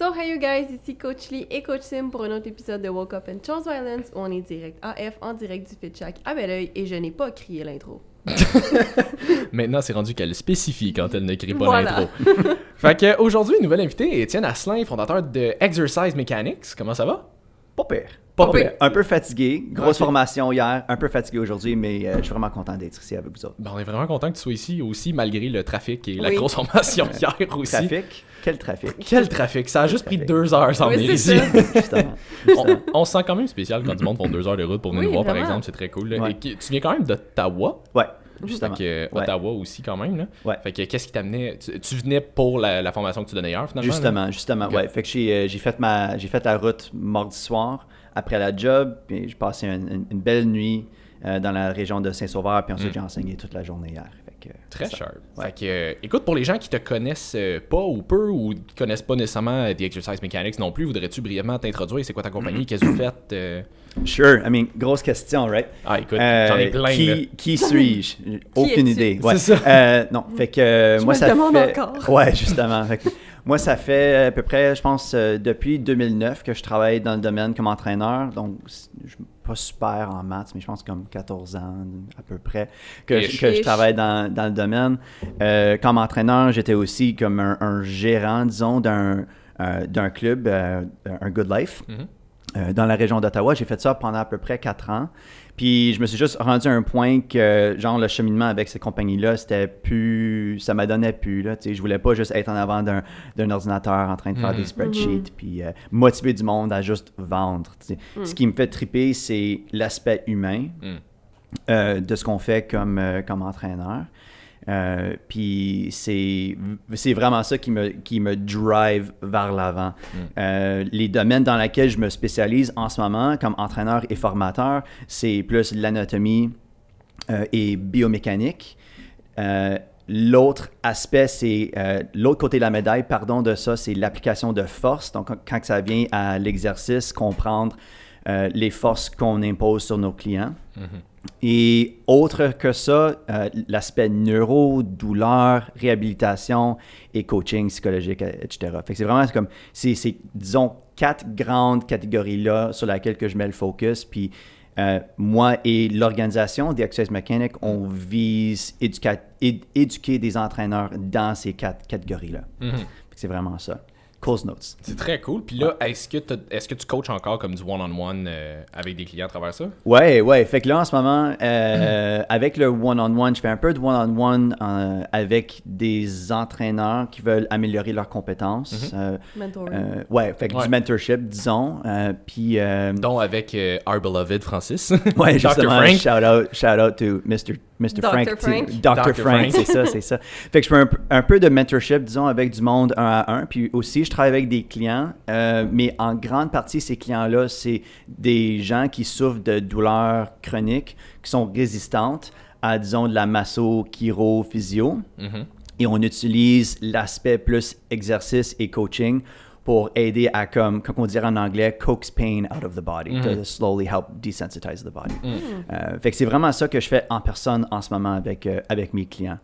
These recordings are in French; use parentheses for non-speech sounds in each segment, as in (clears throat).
So hey you guys, ici Coach Lee et Coach Sim pour un autre épisode de Woke Up and Chance Violence où on est direct AF en direct du Fit à Belleuil et je n'ai pas crié l'intro. (laughs) Maintenant, c'est rendu qu'elle spécifie quand elle ne crie pas l'intro. fait qu'aujourd'hui, nouvelle invitée, Étienne Asselin, fondateur de Exercise Mechanics. Comment ça va? Pas pire. Pas, pire. Un peu fatigué. Grosse formation hier, un peu fatigué aujourd'hui, mais euh, je suis vraiment content d'être ici avec vous autres. Ben, on est vraiment content que tu sois ici aussi, malgré le trafic et la grosse formation (laughs) hier aussi. Trafic? Quel trafic? Quel trafic? Ça a juste pris deux heures sans venir (laughs) ici. On, se sent quand même spécial quand du monde font deux heures de route pour nous voir, par exemple. C'est très cool. tu viens quand même d'Ottawa? Ouais. Mmh. Justement. que, Ottawa aussi, quand même. Là. Fait que, qu'est-ce qui t'amenait tu, venais pour la, formation que tu donnais hier, finalement Justement, justement, ouais. Fait que euh, j'ai, fait ma, j'ai fait la route mardi soir après la job, puis j'ai passé une, belle nuit euh, dans la région de Saint-Sauveur, puis ensuite mmh. j'ai enseigné toute la journée hier. Très sharp. Euh, écoute, pour les gens qui te connaissent euh, pas ou peu ou qui connaissent pas nécessairement euh, The Exercise Mechanics non plus, voudrais-tu brièvement t'introduire? C'est quoi ta compagnie? Mm-hmm. Qu'est-ce que tu faites? Sure. I mean, grosse question, right? Ah, écoute, j'en ai plein. Qui, suis-je? (laughs) Aucune idée. C'est ça. non, fait que moi, ça encore. Ouais, justement. Moi, ça fait à peu près, je pense, euh, depuis 2009 que je travaille dans le domaine comme entraîneur. Donc, je pas super en maths, mais je pense comme 14 ans à peu près que, je, travaille dans, le domaine. Euh, comme entraîneur, j'étais aussi comme un, gérant, disons, d'un euh, club, un Good Life. Mm-hmm. dans la région d'Ottawa. J'ai fait ça pendant à peu près 4 ans. Puis je me suis juste rendu à un point que, genre, le cheminement avec ces compagnies-là, c'était plus. Ça donné plus, là. Tu sais, je voulais pas juste être en avant d'un ordinateur en train de faire des mm-hmm. spreadsheets, mm-hmm. puis euh, motiver du monde à juste vendre. Mm. Ce qui me fait triper, c'est l'aspect humain. Mm. Euh, de ce qu'on fait comme, euh, comme entraîneur. Euh, puis c'est vraiment ça qui me, qui me drive vers l'avant. Mm. Euh, les domaines dans lesquels je me spécialise en ce moment, comme entraîneur et formateur, c'est plus l'anatomie euh, et biomécanique. L'autre aspect, c'est l'autre côté de la médaille, pardon, de ça, c'est l'application de force. Donc, quand ça vient à l'exercice, comprendre les forces qu'on impose sur nos clients. Mm-hmm. Et autre que ça, euh, l'aspect neuro, douleur, réhabilitation et coaching psychologique, etc. c'est vraiment comme, c'est, disons, quatre grandes catégories-là sur lesquelles je mets le focus. Puis euh, moi et l'organisation The Access Mechanic, on vise éduquer, éduquer des entraîneurs dans ces quatre catégories-là. Mm-hmm. C'est vraiment ça. Notes. C'est très cool. Puis là, est-ce que, tu coaches encore comme du one-on-one euh, avec des clients à travers ça? Ouais, ouais. Fait que là, en ce moment, euh, (clears throat) avec le one-on-one, je fais un peu de one-on-one euh, avec des entraîneurs qui veulent améliorer leurs compétences. Mm-hmm. ouais, fait que du mentorship, disons. puis. Donc avec Our Beloved Francis. (laughs) ouais, justement. Dr. Frank. Shout out, shout out to Mr. Mr. Dr. Frank. Dr. Frank, c'est ça, c'est ça. Fait que je fais un, un, peu de mentorship, disons, avec du monde un à un. Puis aussi, je travaille avec des clients, euh, mais en grande partie, ces clients-là, c'est des gens qui souffrent de douleurs chroniques, qui sont résistantes à, disons, de la masso, chiro, physio. Mm-hmm. Et on utilise l'aspect plus exercice et coaching pour aider à, comme, comme on dirait en anglais, coax pain out of the body, to mm-hmm. slowly help desensitize the body. Mm. Euh, fait que c'est vraiment ça que je fais en personne en ce moment avec, euh, avec mes clients.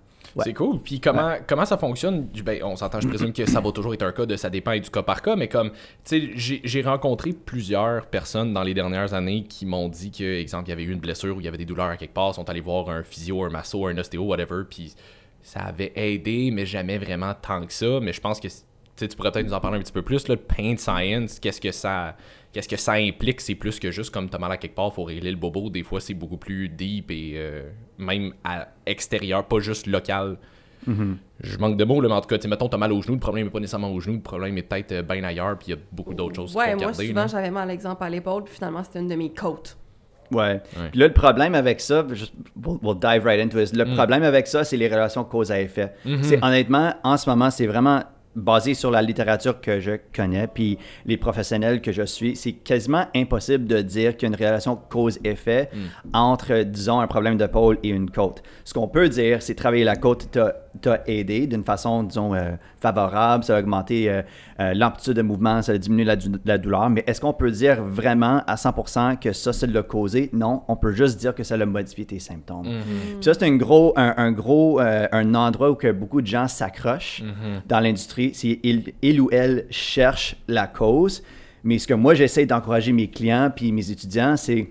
C'est cool. Puis comment, comment ça fonctionne ben, On s'entend, je présume que ça va toujours être un cas de ça dépend du cas par cas, mais comme, tu sais, j'ai rencontré plusieurs personnes dans les dernières années qui m'ont dit que, exemple, il y avait eu une blessure ou il y avait des douleurs à quelque part, sont allés voir un physio, un masso, un ostéo, whatever, puis ça avait aidé, mais jamais vraiment tant que ça. Mais je pense que tu pourrais peut-être nous en parler un petit peu plus. le pain science, qu'est-ce que ça qu'est-ce que ça implique? C'est plus que juste comme t'as mal à quelque part, faut régler le bobo. Des fois, c'est beaucoup plus deep et euh, même à extérieur, pas juste local. Mm-hmm. Je manque de mots, là, mais en tout cas, mettons, t'as mal au genou, le problème n'est pas nécessairement au genou, le problème est peut-être euh, bien ailleurs, puis il y a beaucoup d'autres choses ouais, moi, souvent, j'avais mal, exemple, à l'épaule, puis finalement, c'était une de mes côtes. Ouais. Puis là, le problème avec ça, we'll, we'll, dive right into Le mm. problème avec ça, c'est les relations cause à effet. Mm-hmm. honnêtement, en ce moment, c'est vraiment basé sur la littérature que je connais, puis les professionnels que je suis, c'est quasiment impossible de dire qu'il y a une relation cause-effet hmm. entre, disons, un problème de pôle et une côte. Ce qu'on peut dire, c'est travailler la côte, tu t'a aidé d'une façon, disons, euh, favorable, ça a augmenté euh, euh, l'amplitude de mouvement, ça a diminué la, douleur, mais est-ce qu'on peut dire vraiment à 100% que ça, ça le causé? Non, on peut juste dire que ça l'a modifié tes symptômes. Mm-hmm. Puis ça, c'est un gros, un, gros un endroit où que beaucoup de gens s'accrochent mm-hmm. dans l'industrie, c'est il, il ou elle cherche la cause, mais ce que moi, j'essaie d'encourager mes clients puis mes étudiants, c'est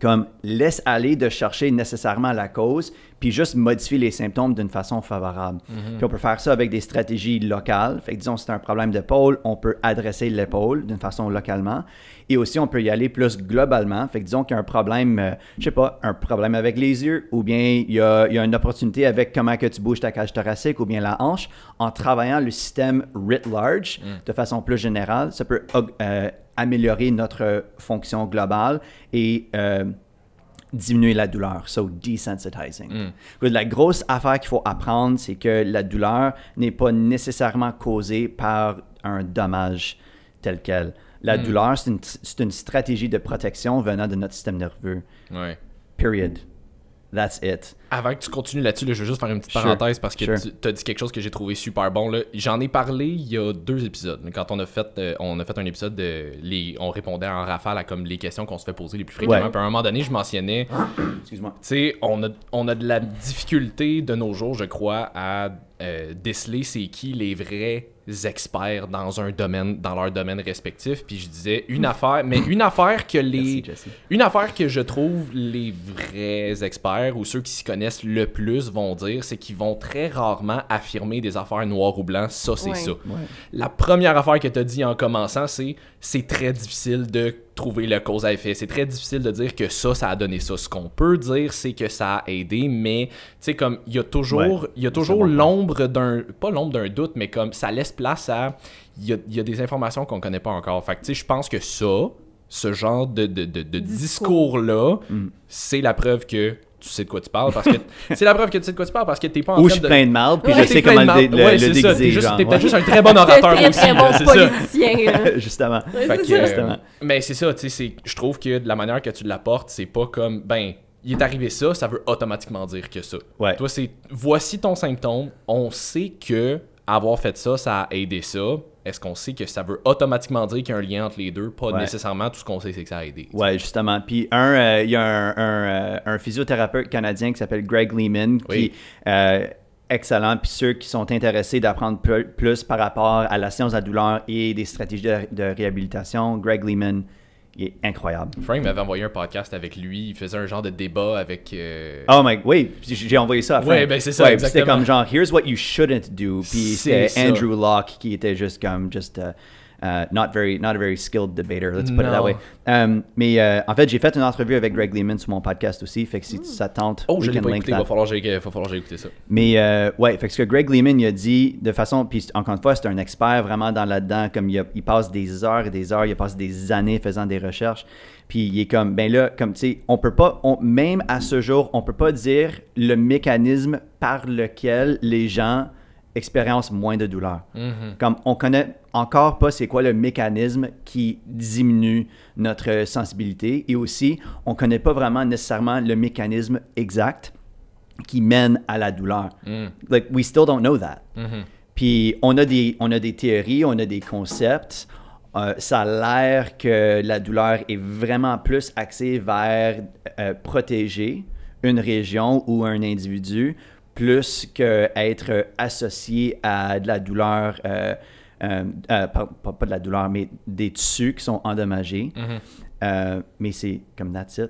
comme laisse aller de chercher nécessairement la cause, puis juste modifier les symptômes d'une façon favorable. Mhm. Puis on peut faire ça avec des stratégies locales. Fait que disons, c'est un problème d'épaule, on peut adresser l'épaule d'une façon localement. Et aussi, on peut y aller plus globalement. Fait que disons qu'il y a un problème, euh, je sais pas, un problème avec les yeux, ou bien il y, a, y a, une opportunité avec comment que tu bouges ta cage thoracique ou bien la hanche. En travaillant le système writ large, mm. de façon plus générale, ça peut euh, améliorer notre fonction globale et... Euh, diminuer la douleur, so desensitizing. Mm. La grosse affaire qu'il faut apprendre, c'est que la douleur n'est pas nécessairement causée par un dommage tel quel. La mm. douleur, c'est une, stratégie de protection venant de notre système nerveux. Period. That's it avant que tu continues là-dessus, je veux juste faire une petite parenthèse parce que tu as dit quelque chose que j'ai trouvé super bon. J'en ai parlé il y a deux épisodes. Quand on a fait, euh, on a fait un épisode de on répondait en rafale à comme les questions qu'on se fait poser les plus fréquemment. à un moment donné, je mentionnais, (coughs) excuse tu sais, on a, on a de la difficulté de nos jours, je crois, à euh, déceler c'est qui les vrais experts dans un domaine, dans leur domaine respectif. Puis je disais une affaire, mais une affaire que les, une affaire que je trouve les vrais experts ou ceux qui s'y connaissent le plus vont dire, c'est qu'ils vont très rarement affirmer des affaires noires ou blancs, Ça c'est ça. La première affaire que tu as dit en commençant, c'est c'est très difficile de trouver la cause à effet. C'est très difficile de dire que ça, ça a donné ça. Ce qu'on peut dire, c'est que ça a aidé, mais tu sais, comme il y a toujours, il y a toujours l'ombre d'un, pas l'ombre d'un doute, mais comme ça laisse place à. Il y a, des informations qu'on ne connaît pas encore. Fait tu sais, je pense que ça, ce genre de, de, de, discours-là, mm. c'est la preuve que tu sais de quoi tu parles parce que (laughs) c'est la preuve que tu sais de quoi tu parles parce que t'es pas en Ou train de... je suis plein de mal puis je sais comment le, le, ouais, déguiser. T'es juste, peut-être juste un très bon (laughs) orateur aussi. très bon politicien. (laughs) Euh, Justement. mais c'est ça, tu sais, je trouve que de la manière que tu l'apportes, c'est pas comme, ben, il est arrivé ça, ça veut automatiquement dire que ça. Toi, c'est, voici ton symptôme, on sait que avoir fait ça, ça a aidé ça. Est-ce qu'on sait que ça veut automatiquement dire qu'il y a un lien entre les deux? Pas nécessairement, tout ce qu'on sait, c'est que ça a aidé. Oui, Ouais, justement. Puis un, euh, il y a euh, un, physiothérapeute canadien qui s'appelle Greg Lehman qui... est euh, excellent. Puis ceux qui sont intéressés d'apprendre plus par rapport à la science de la douleur et des stratégies de, de réhabilitation, Greg Lehman, il est incroyable. Frank m'avait envoyé un podcast avec lui. Il faisait un genre de débat avec. Euh, oh my, oui, j'ai envoyé ça. À Frank. Oui, ben c'est ça. c'était comme genre, here's what you shouldn't do. Puis c'était Andrew Locke qui était juste comme, just. Euh, Uh, not a very skilled debater. Let's put it that way. Um, mais euh, en fait, j'ai fait une entrevue avec Greg Lehman sur mon podcast aussi. Fait que si hmm. ça tente, oh, je l'ai pas écouté. Il va falloir j'ai écouté ça. Mais euh, ouais, fait que ce que Greg Lehman il a dit de façon, puis encore une fois, c'est un expert vraiment dans là-dedans. Comme il, passe des heures et des heures, il passe des années faisant des recherches. Puis il est comme, ben là, comme tu sais, on peut pas, on, même à ce jour, on peut pas dire le mécanisme par lequel les gens expérience moins de douleur. Mhm. Comme on connaît encore pas c'est quoi le mécanisme qui diminue notre euh, sensibilité et aussi on connaît pas vraiment nécessairement le mécanisme exact qui mène à la douleur. Mm. Like we still don't know that. Mhm. Puis on a des on a des théories, on a des concepts. Euh, ça a l'air que la douleur est vraiment plus axée vers euh, protéger une région ou un individu plus qu'être associé à de la douleur, euh, euh, euh, pas, de la douleur, mais des tissus qui sont endommagés. Mhm. mais c'est comme that's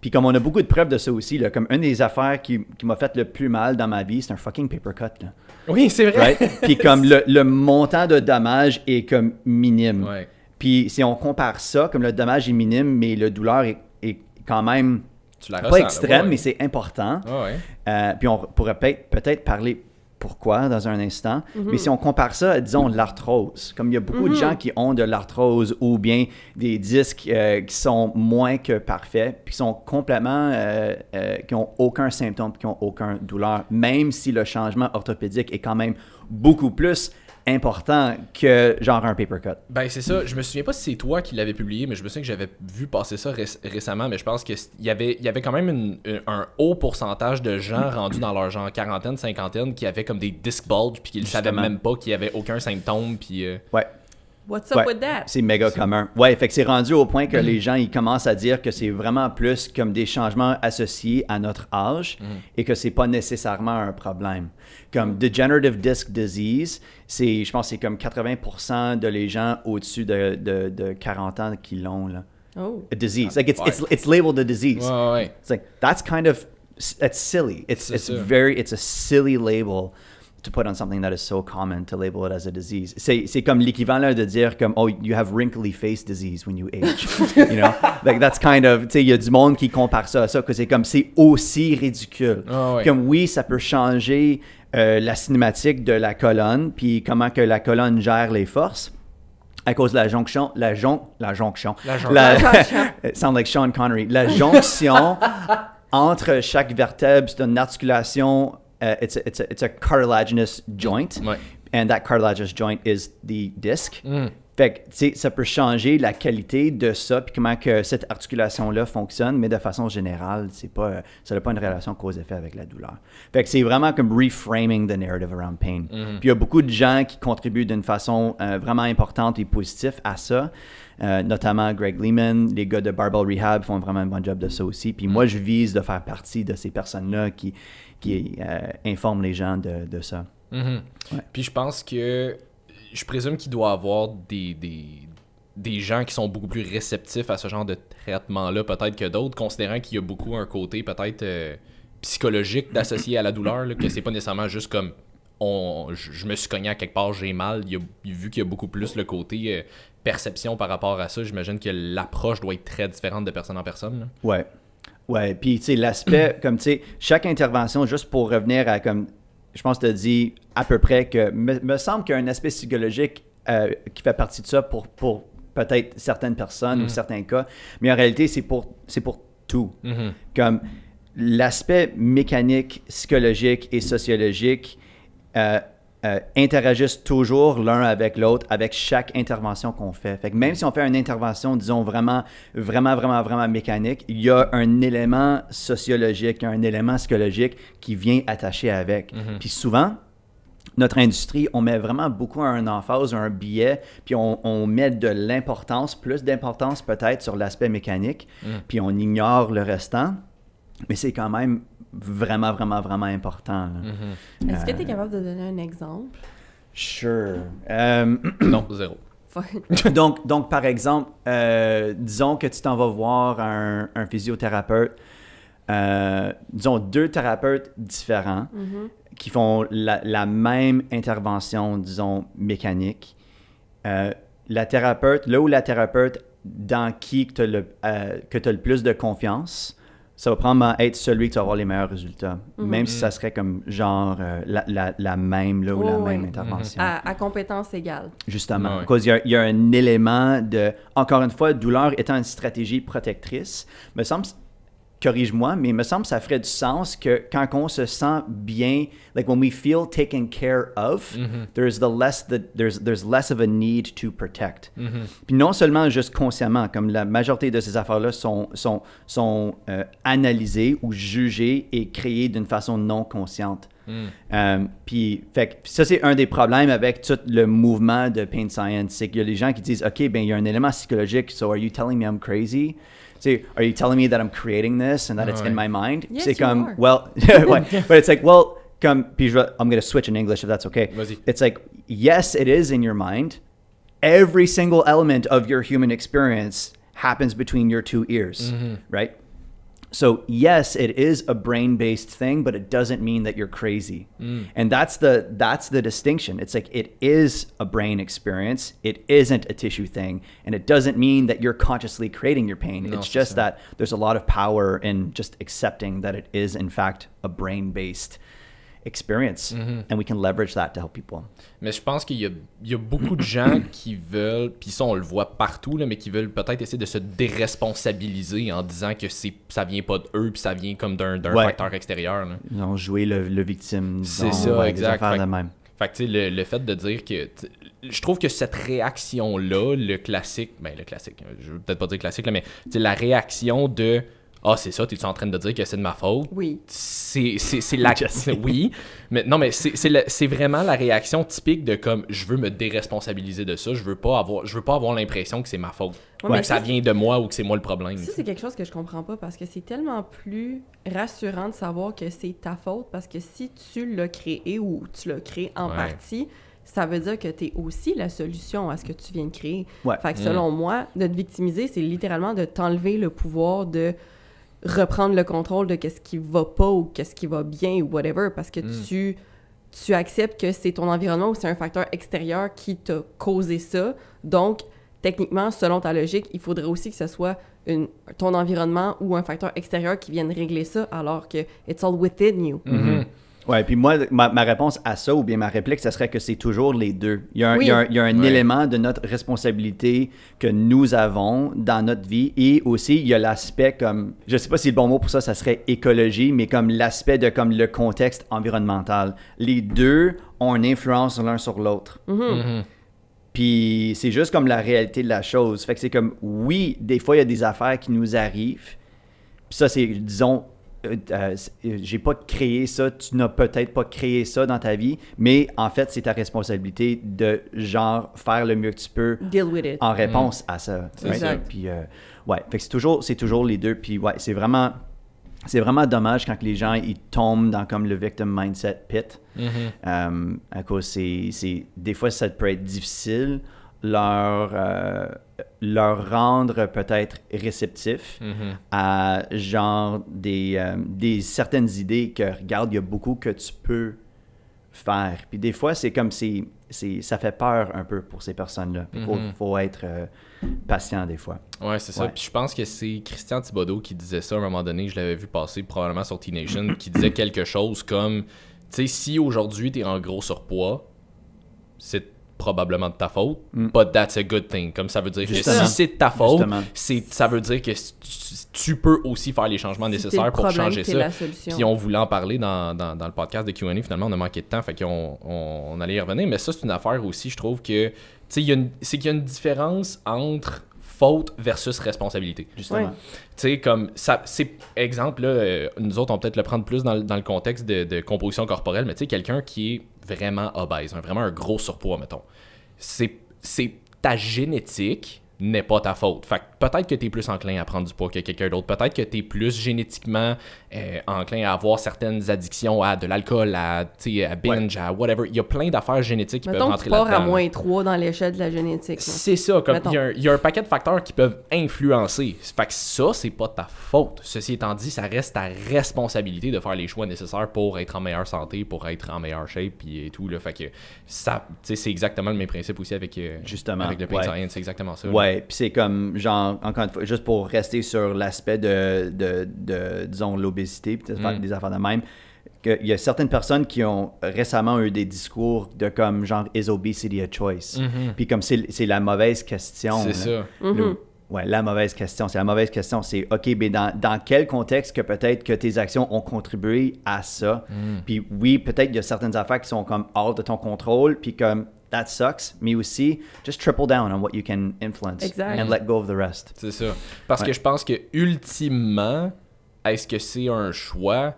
Puis comme on a beaucoup de preuves de ça aussi, comme une des affaires qui, m'a fait le plus mal dans ma vie, c'est un fucking paper cut. Oui, c'est vrai. Puis (laughs) comme le, montant de dommage est comme minime. Ouais. Puis si on compare ça, comme le dommage est minime, mais le douleur est quand même pas extrême, mais c'est important. Euh, puis on pourrait peut-être parler pourquoi dans un instant. Mhm. Mais si on compare ça à, disons, l'arthrose, comme il y a beaucoup de mhm. gens qui ont de l'arthrose ou bien des disques euh, qui sont moins que parfaits, puis qui sont complètement, euh, qui n'ont aucun symptôme, qui n'ont aucun douleur, même si le changement orthopédique est quand même beaucoup plus important que genre un paper cut. Ben c'est ça, je me souviens pas si c'est toi qui l'avais publié, mais je me souviens que j'avais vu passer ça récemment, mais je pense qu'il y avait, y avait quand même un haut pourcentage de gens rendus dans leur genre quarantaine, cinquantaine, qui avaient comme des disc bulges, puis qui ne savaient même pas qu'il y avait aucun symptôme, puis... Euh, ouais. What's up with that? C'est méga commun. Ouais, fait que c'est rendu au point que mm. les gens, ils commencent à dire que c'est vraiment plus comme des changements associés à notre âge mm. et que c'est pas nécessairement un problème. Comme degenerative disc disease, c'est, je pense c'est comme 80% de les gens au-dessus de, de, 40 ans qui l'ont. Là. Oh. A disease. Like it's, it's, it's labeled a disease. Ouais, It's like, that's kind of, that's silly. It's, it's very, it's a silly label to put on something that is so common to label it as a disease. C'est comme l'équivalent de dire comme oh you have wrinkly face disease when you age. you know, (laughs) like that's kind of tu sais il y a du monde qui compare ça à ça que c'est comme c'est aussi ridicule. Comme oui, ça peut changer euh, la cinématique de la colonne, puis comment que la colonne gère les forces à cause de la jonction, la jon, la jonction, la, jonction. (laughs) sound like Sean Connery, la jonction (laughs) entre chaque vertèbre, c'est une articulation, uh, it's, a, it's, a, it's, a, cartilaginous joint, and that cartilaginous joint is the disc. Mm. Fait que, ça peut changer la qualité de ça, puis comment que cette articulation-là fonctionne, mais de façon générale, c'est pas, ça n'a pas une relation cause-effet avec la douleur. Fait que c'est vraiment comme reframing the narrative around pain. Mm-hmm. Puis il y a beaucoup de gens qui contribuent d'une façon euh, vraiment importante et positive à ça, euh, notamment Greg Lehman, les gars de Barbell Rehab font vraiment un bon job de ça aussi. Puis moi, mm-hmm. je vise de faire partie de ces personnes-là qui, qui euh, informent les gens de, de ça. Mm-hmm. Puis je pense que je présume qu'il doit avoir des, gens qui sont beaucoup plus réceptifs à ce genre de traitement-là, peut-être que d'autres, considérant qu'il y a beaucoup un côté peut-être euh, psychologique d'associer à la douleur, que que c'est pas nécessairement juste comme on, je, me suis cogné à quelque part, j'ai mal. Il vu qu'il y a beaucoup plus le côté euh, perception par rapport à ça, j'imagine que l'approche doit être très différente de personne en personne. Ouais. Ouais, puis tu sais, l'aspect, comme tu sais, chaque intervention, juste pour revenir à comme je pense que tu dit à peu près que me, me semble qu'il y a un aspect psychologique euh, qui fait partie de ça pour, pour peut-être certaines personnes ou mhm. certains cas, mais en réalité, c'est pour, c'est pour tout. Mhm. Comme l'aspect mécanique, psychologique et sociologique, euh, euh, interagissent toujours l'un avec l'autre, avec chaque intervention qu'on fait. Fait même si on fait une intervention, disons, vraiment, vraiment, vraiment, vraiment mécanique, il y a un élément sociologique, un élément psychologique qui vient attaché avec. Mm-hmm. Puis souvent, notre industrie, on met vraiment beaucoup un emphase, un billet, puis on, met de l'importance, plus d'importance peut-être sur l'aspect mécanique, mm. puis on ignore le restant. Mais c'est quand même vraiment, vraiment, vraiment important. Mm-hmm. Est-ce que tu es euh, capable de donner un exemple? Sure. non, euh, (coughs) zéro. (laughs) donc, donc, par exemple, euh, disons que tu t'en vas voir un, un physiothérapeute, disons deux thérapeutes différents mm-hmm. qui font la, la, même intervention, disons, mécanique. la thérapeute, là où la thérapeute dans qui tu as, as, le plus de confiance, ça va à être celui qui va avoir les meilleurs résultats, mhm. même si ça serait comme genre euh, la, la, la, même là, ou la oh, même intervention. à, compétence égale. Justement, parce qu'il y, y, a un élément de, encore une fois, douleur étant une stratégie protectrice, me semble corrige-moi, mais il me semble que ça ferait du sens que quand on se sent bien, like when we feel taken care of, mm-hmm. there's the less there's there's less of a need to protect. Mm-hmm. Puis non seulement juste consciemment, comme la majorité de ces affaires-là sont sont sont euh, analysées ou jugées et créées d'une façon non consciente. Mm. Euh, puis, fait, ça, c'est un des problèmes avec tout le mouvement de pain science. C'est qu'il y a des gens qui disent, OK, ben il y a un élément psychologique, so are you telling me I'm crazy? so are you telling me that I'm creating this and that it's in my mind? Yes, like, you are. Well, (laughs) but (laughs) it's like, well, come, I'm going to switch in English if that's okay. It's like, yes, it is in your mind. Every single element of your human experience happens between your two ears, mm-hmm. right? so yes it is a brain based thing but it doesn't mean that you're crazy mm. and that's the that's the distinction it's like it is a brain experience it isn't a tissue thing and it doesn't mean that you're consciously creating your pain no, it's just sure. that there's a lot of power in just accepting that it is in fact a brain based experience mm-hmm. Mais je pense qu'il y, a beaucoup de (clears throat) gens qui veulent, puis ça on le voit partout, là, mais qui veulent peut-être essayer de se déresponsabiliser en disant que ça vient pas d'eux, puis ça vient comme d'un facteur extérieur. Là. Ils ont joué le, victime. C'est ça, exact. même. Fait le, le fait de dire que je trouve que cette réaction-là, le classique, ben le classique, je veux peut-être pas dire classique, là, mais la réaction de ah, c'est ça, tu es en train de dire que c'est de ma faute? Oui. C'est la. (laughs) (laughs) oui. Mais non, mais c'est vraiment la réaction typique de comme je veux me déresponsabiliser de ça, je veux pas avoir, je veux pas avoir l'impression que c'est ma faute. Ouais, que ça, vient de moi ou que c'est moi le problème. Ça, c'est quelque chose que je comprends pas parce que c'est tellement plus rassurant de savoir que c'est ta faute parce que si tu l'as créé ou tu l'as créé en partie, ça veut dire que tu es aussi la solution à ce que tu viens de créer. Ouais. Fait que mm. selon moi, de te victimiser, c'est littéralement de t'enlever le pouvoir de reprendre le contrôle de qu'est-ce qui va pas ou qu'est-ce qui va bien ou whatever parce que mm. tu tu acceptes que c'est ton environnement ou c'est un facteur extérieur qui t'a causé ça. Donc, techniquement, selon ta logique, il faudrait aussi que ce soit une, ton environnement ou un facteur extérieur qui vienne régler ça, alors que it's all within you. Mm-hmm. Mm-hmm. Oui, puis moi, ma, réponse à ça, ou bien ma réplique, ce serait que c'est toujours les deux. Il y a un, élément de notre responsabilité que nous avons dans notre vie, et aussi, il y a l'aspect comme, je sais pas si le bon mot pour ça, ça serait écologie, mais comme l'aspect de comme le contexte environnemental. Les deux ont une influence l'un sur l'autre. Mm-hmm. Mm-hmm. Puis c'est juste comme la réalité de la chose. Fait que c'est comme, oui, des fois, il y a des affaires qui nous arrivent. Puis ça, c'est, disons, euh, euh, euh, j'ai pas créé ça, tu n'as peut-être pas créé ça dans ta vie, mais en fait, c'est ta responsabilité de genre faire le mieux que tu peux en mm. réponse à ça. C'est Puis, ouais, c'est toujours, c'est toujours les deux. Puis, ouais, c'est vraiment, c'est vraiment dommage quand les gens ils tombent dans comme le victim mindset pit. Mm-hmm. à cause, c'est, des fois, ça peut être difficile leur, euh, leur rendre peut-être réceptif mhm. à genre des, euh, des, certaines idées que regarde, il y a beaucoup que tu peux faire. Puis des fois, c'est comme si ça fait peur un peu pour ces personnes-là. Il faut, mhm. faut, être euh, patient des fois. Ouais, c'est ça. Puis je pense que c'est Christian Thibodeau qui disait ça à un moment donné. Je l'avais vu passer probablement sur T-Nation, qui disait quelque chose comme, tu sais, si aujourd'hui tu es en gros surpoids, c'est probablement de ta faute, mm. but that's a good thing. Comme ça veut dire que si c'est de ta faute, c'est, ça veut dire que tu, peux aussi faire les changements nécessaires pour changer ça. Puis on voulait en parler dans, dans, le podcast de Q&A, finalement on a manqué de temps, fait qu'on on, allait y revenir, mais ça c'est une affaire aussi, je trouve que, tu sais, c'est qu'il y a une différence entre faute versus responsabilité. Justement. Tu sais, comme, ça, c'est, exemple, là, euh, nous autres, on peut-être le prendre plus dans, le contexte de, de, composition corporelle, mais tu sais, quelqu'un qui est vraiment obèse, vraiment un gros surpoids, mettons. C'est, c'est ta génétique n'est pas ta faute. Fait peut-être que tu es plus enclin à prendre du poids que quelqu'un d'autre. Peut-être que tu es plus génétiquement euh, enclin à avoir certaines addictions à de l'alcool, à, à binge, à whatever. Il y a plein d'affaires génétiques qui Mettons peuvent rentrer là-dedans. à moins 3 dans l'échelle de la génétique. C'est ça. il y, a un paquet de facteurs qui peuvent influencer. Fait que ça, c'est pas ta faute. Ceci étant dit, ça reste ta responsabilité de faire les choix nécessaires pour être en meilleure santé, pour être en meilleure shape et tout. Là. Fait que ça, c'est exactement le même principe aussi avec, euh, Justement, avec le pain C'est exactement ça. Oui, puis c'est comme, genre, encore une fois, juste pour rester sur l'aspect de, de, disons, l'obésité, peut-être mm. des affaires de même, qu'il y a certaines personnes qui ont récemment eu des discours de comme, genre, is obesity a choice? Mm-hmm. Puis comme, c'est la mauvaise question. C'est ça. Mm-hmm. Oui, Ouais, la mauvaise question. C'est la mauvaise question. C'est OK, mais dans, dans quel contexte que peut-être que tes actions ont contribué à ça? Mm. Puis oui, peut-être qu'il y a certaines affaires qui sont comme hors de ton contrôle, puis comme that sucks, mais aussi, just triple down on what you can influence and let go of the rest. C'est ça. Parce que je pense que ultimement, est-ce que c'est un choix?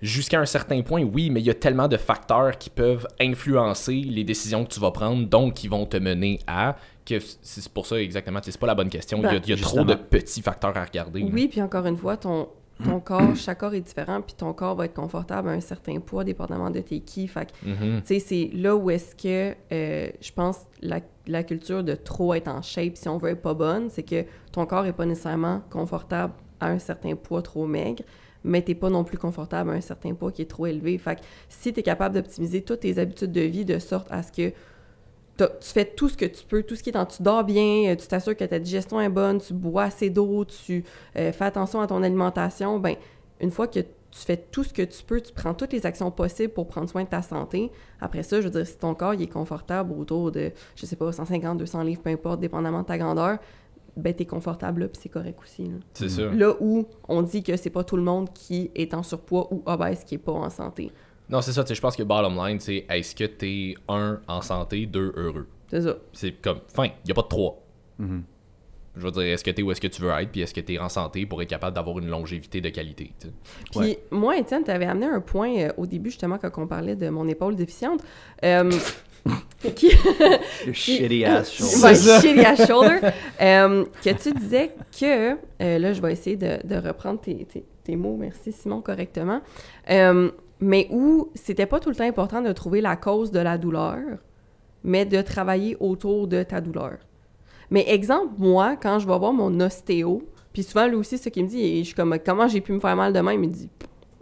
Jusqu'à un certain point, oui, mais il y a tellement de facteurs qui peuvent influencer les décisions que tu vas prendre, donc qui vont te mener à que c'est pour ça exactement, c'est pas la bonne question. il y a ben, trop de petits facteurs à regarder. Oui, puis encore une fois, ton, ton (clears throat) corps, chaque corps est différent, puis ton corps va être confortable à un certain poids, dépendamment de tes qui. Fait mhm. tu sais, c'est là où est-ce que euh, je pense la, la, culture de trop être en shape, si on veut, être pas bonne, c'est que ton corps est pas nécessairement confortable à un certain poids trop maigre, mais t'es pas non plus confortable à un certain poids qui est trop élevé. Fait que si es capable d'optimiser toutes tes habitudes de vie de sorte à ce que tu fais tout ce que tu peux, tout ce qui est en tu dors bien, euh, tu t'assures que ta digestion est bonne, tu bois assez d'eau, tu euh, fais attention à ton alimentation, ben une fois que tu fais tout ce que tu peux, tu prends toutes les actions possibles pour prendre soin de ta santé. Après ça, je veux dire, si ton corps il est confortable autour de, je sais pas, 150, 200 livres, peu importe, dépendamment de ta grandeur, ben t'es confortable là, puis c'est correct aussi. C'est sûr. Là où on dit que n'est pas tout le monde qui est en surpoids ou obèse qui est pas en santé. Non, c'est ça, tu sais, je pense que bottom line, c'est est-ce que t'es un en santé, deux heureux. C'est ça. C'est comme, fin, y a pas de trois. Mm-hmm. Je veux dire, est-ce que t'es où est-ce que tu veux être, puis est-ce que t'es en santé pour être capable d'avoir une longévité de qualité. Puis moi, Étienne, t'avais amené un point euh, au début, justement, quand on parlait de mon épaule déficiente. Euh, (laughs) (laughs) qui... shitty ass (laughs) shoulder. shitty ass shoulder. Euh, que tu disais que, là, je vais essayer de, reprendre tes, tes, mots, merci Simon, correctement mais où c'était pas tout le temps important de trouver la cause de la douleur, mais de travailler autour de ta douleur. Mais exemple, moi, quand je vais voir mon ostéo, puis souvent lui aussi, ce qu'il me dit, je suis comme comment j'ai pu me faire mal demain, il me dit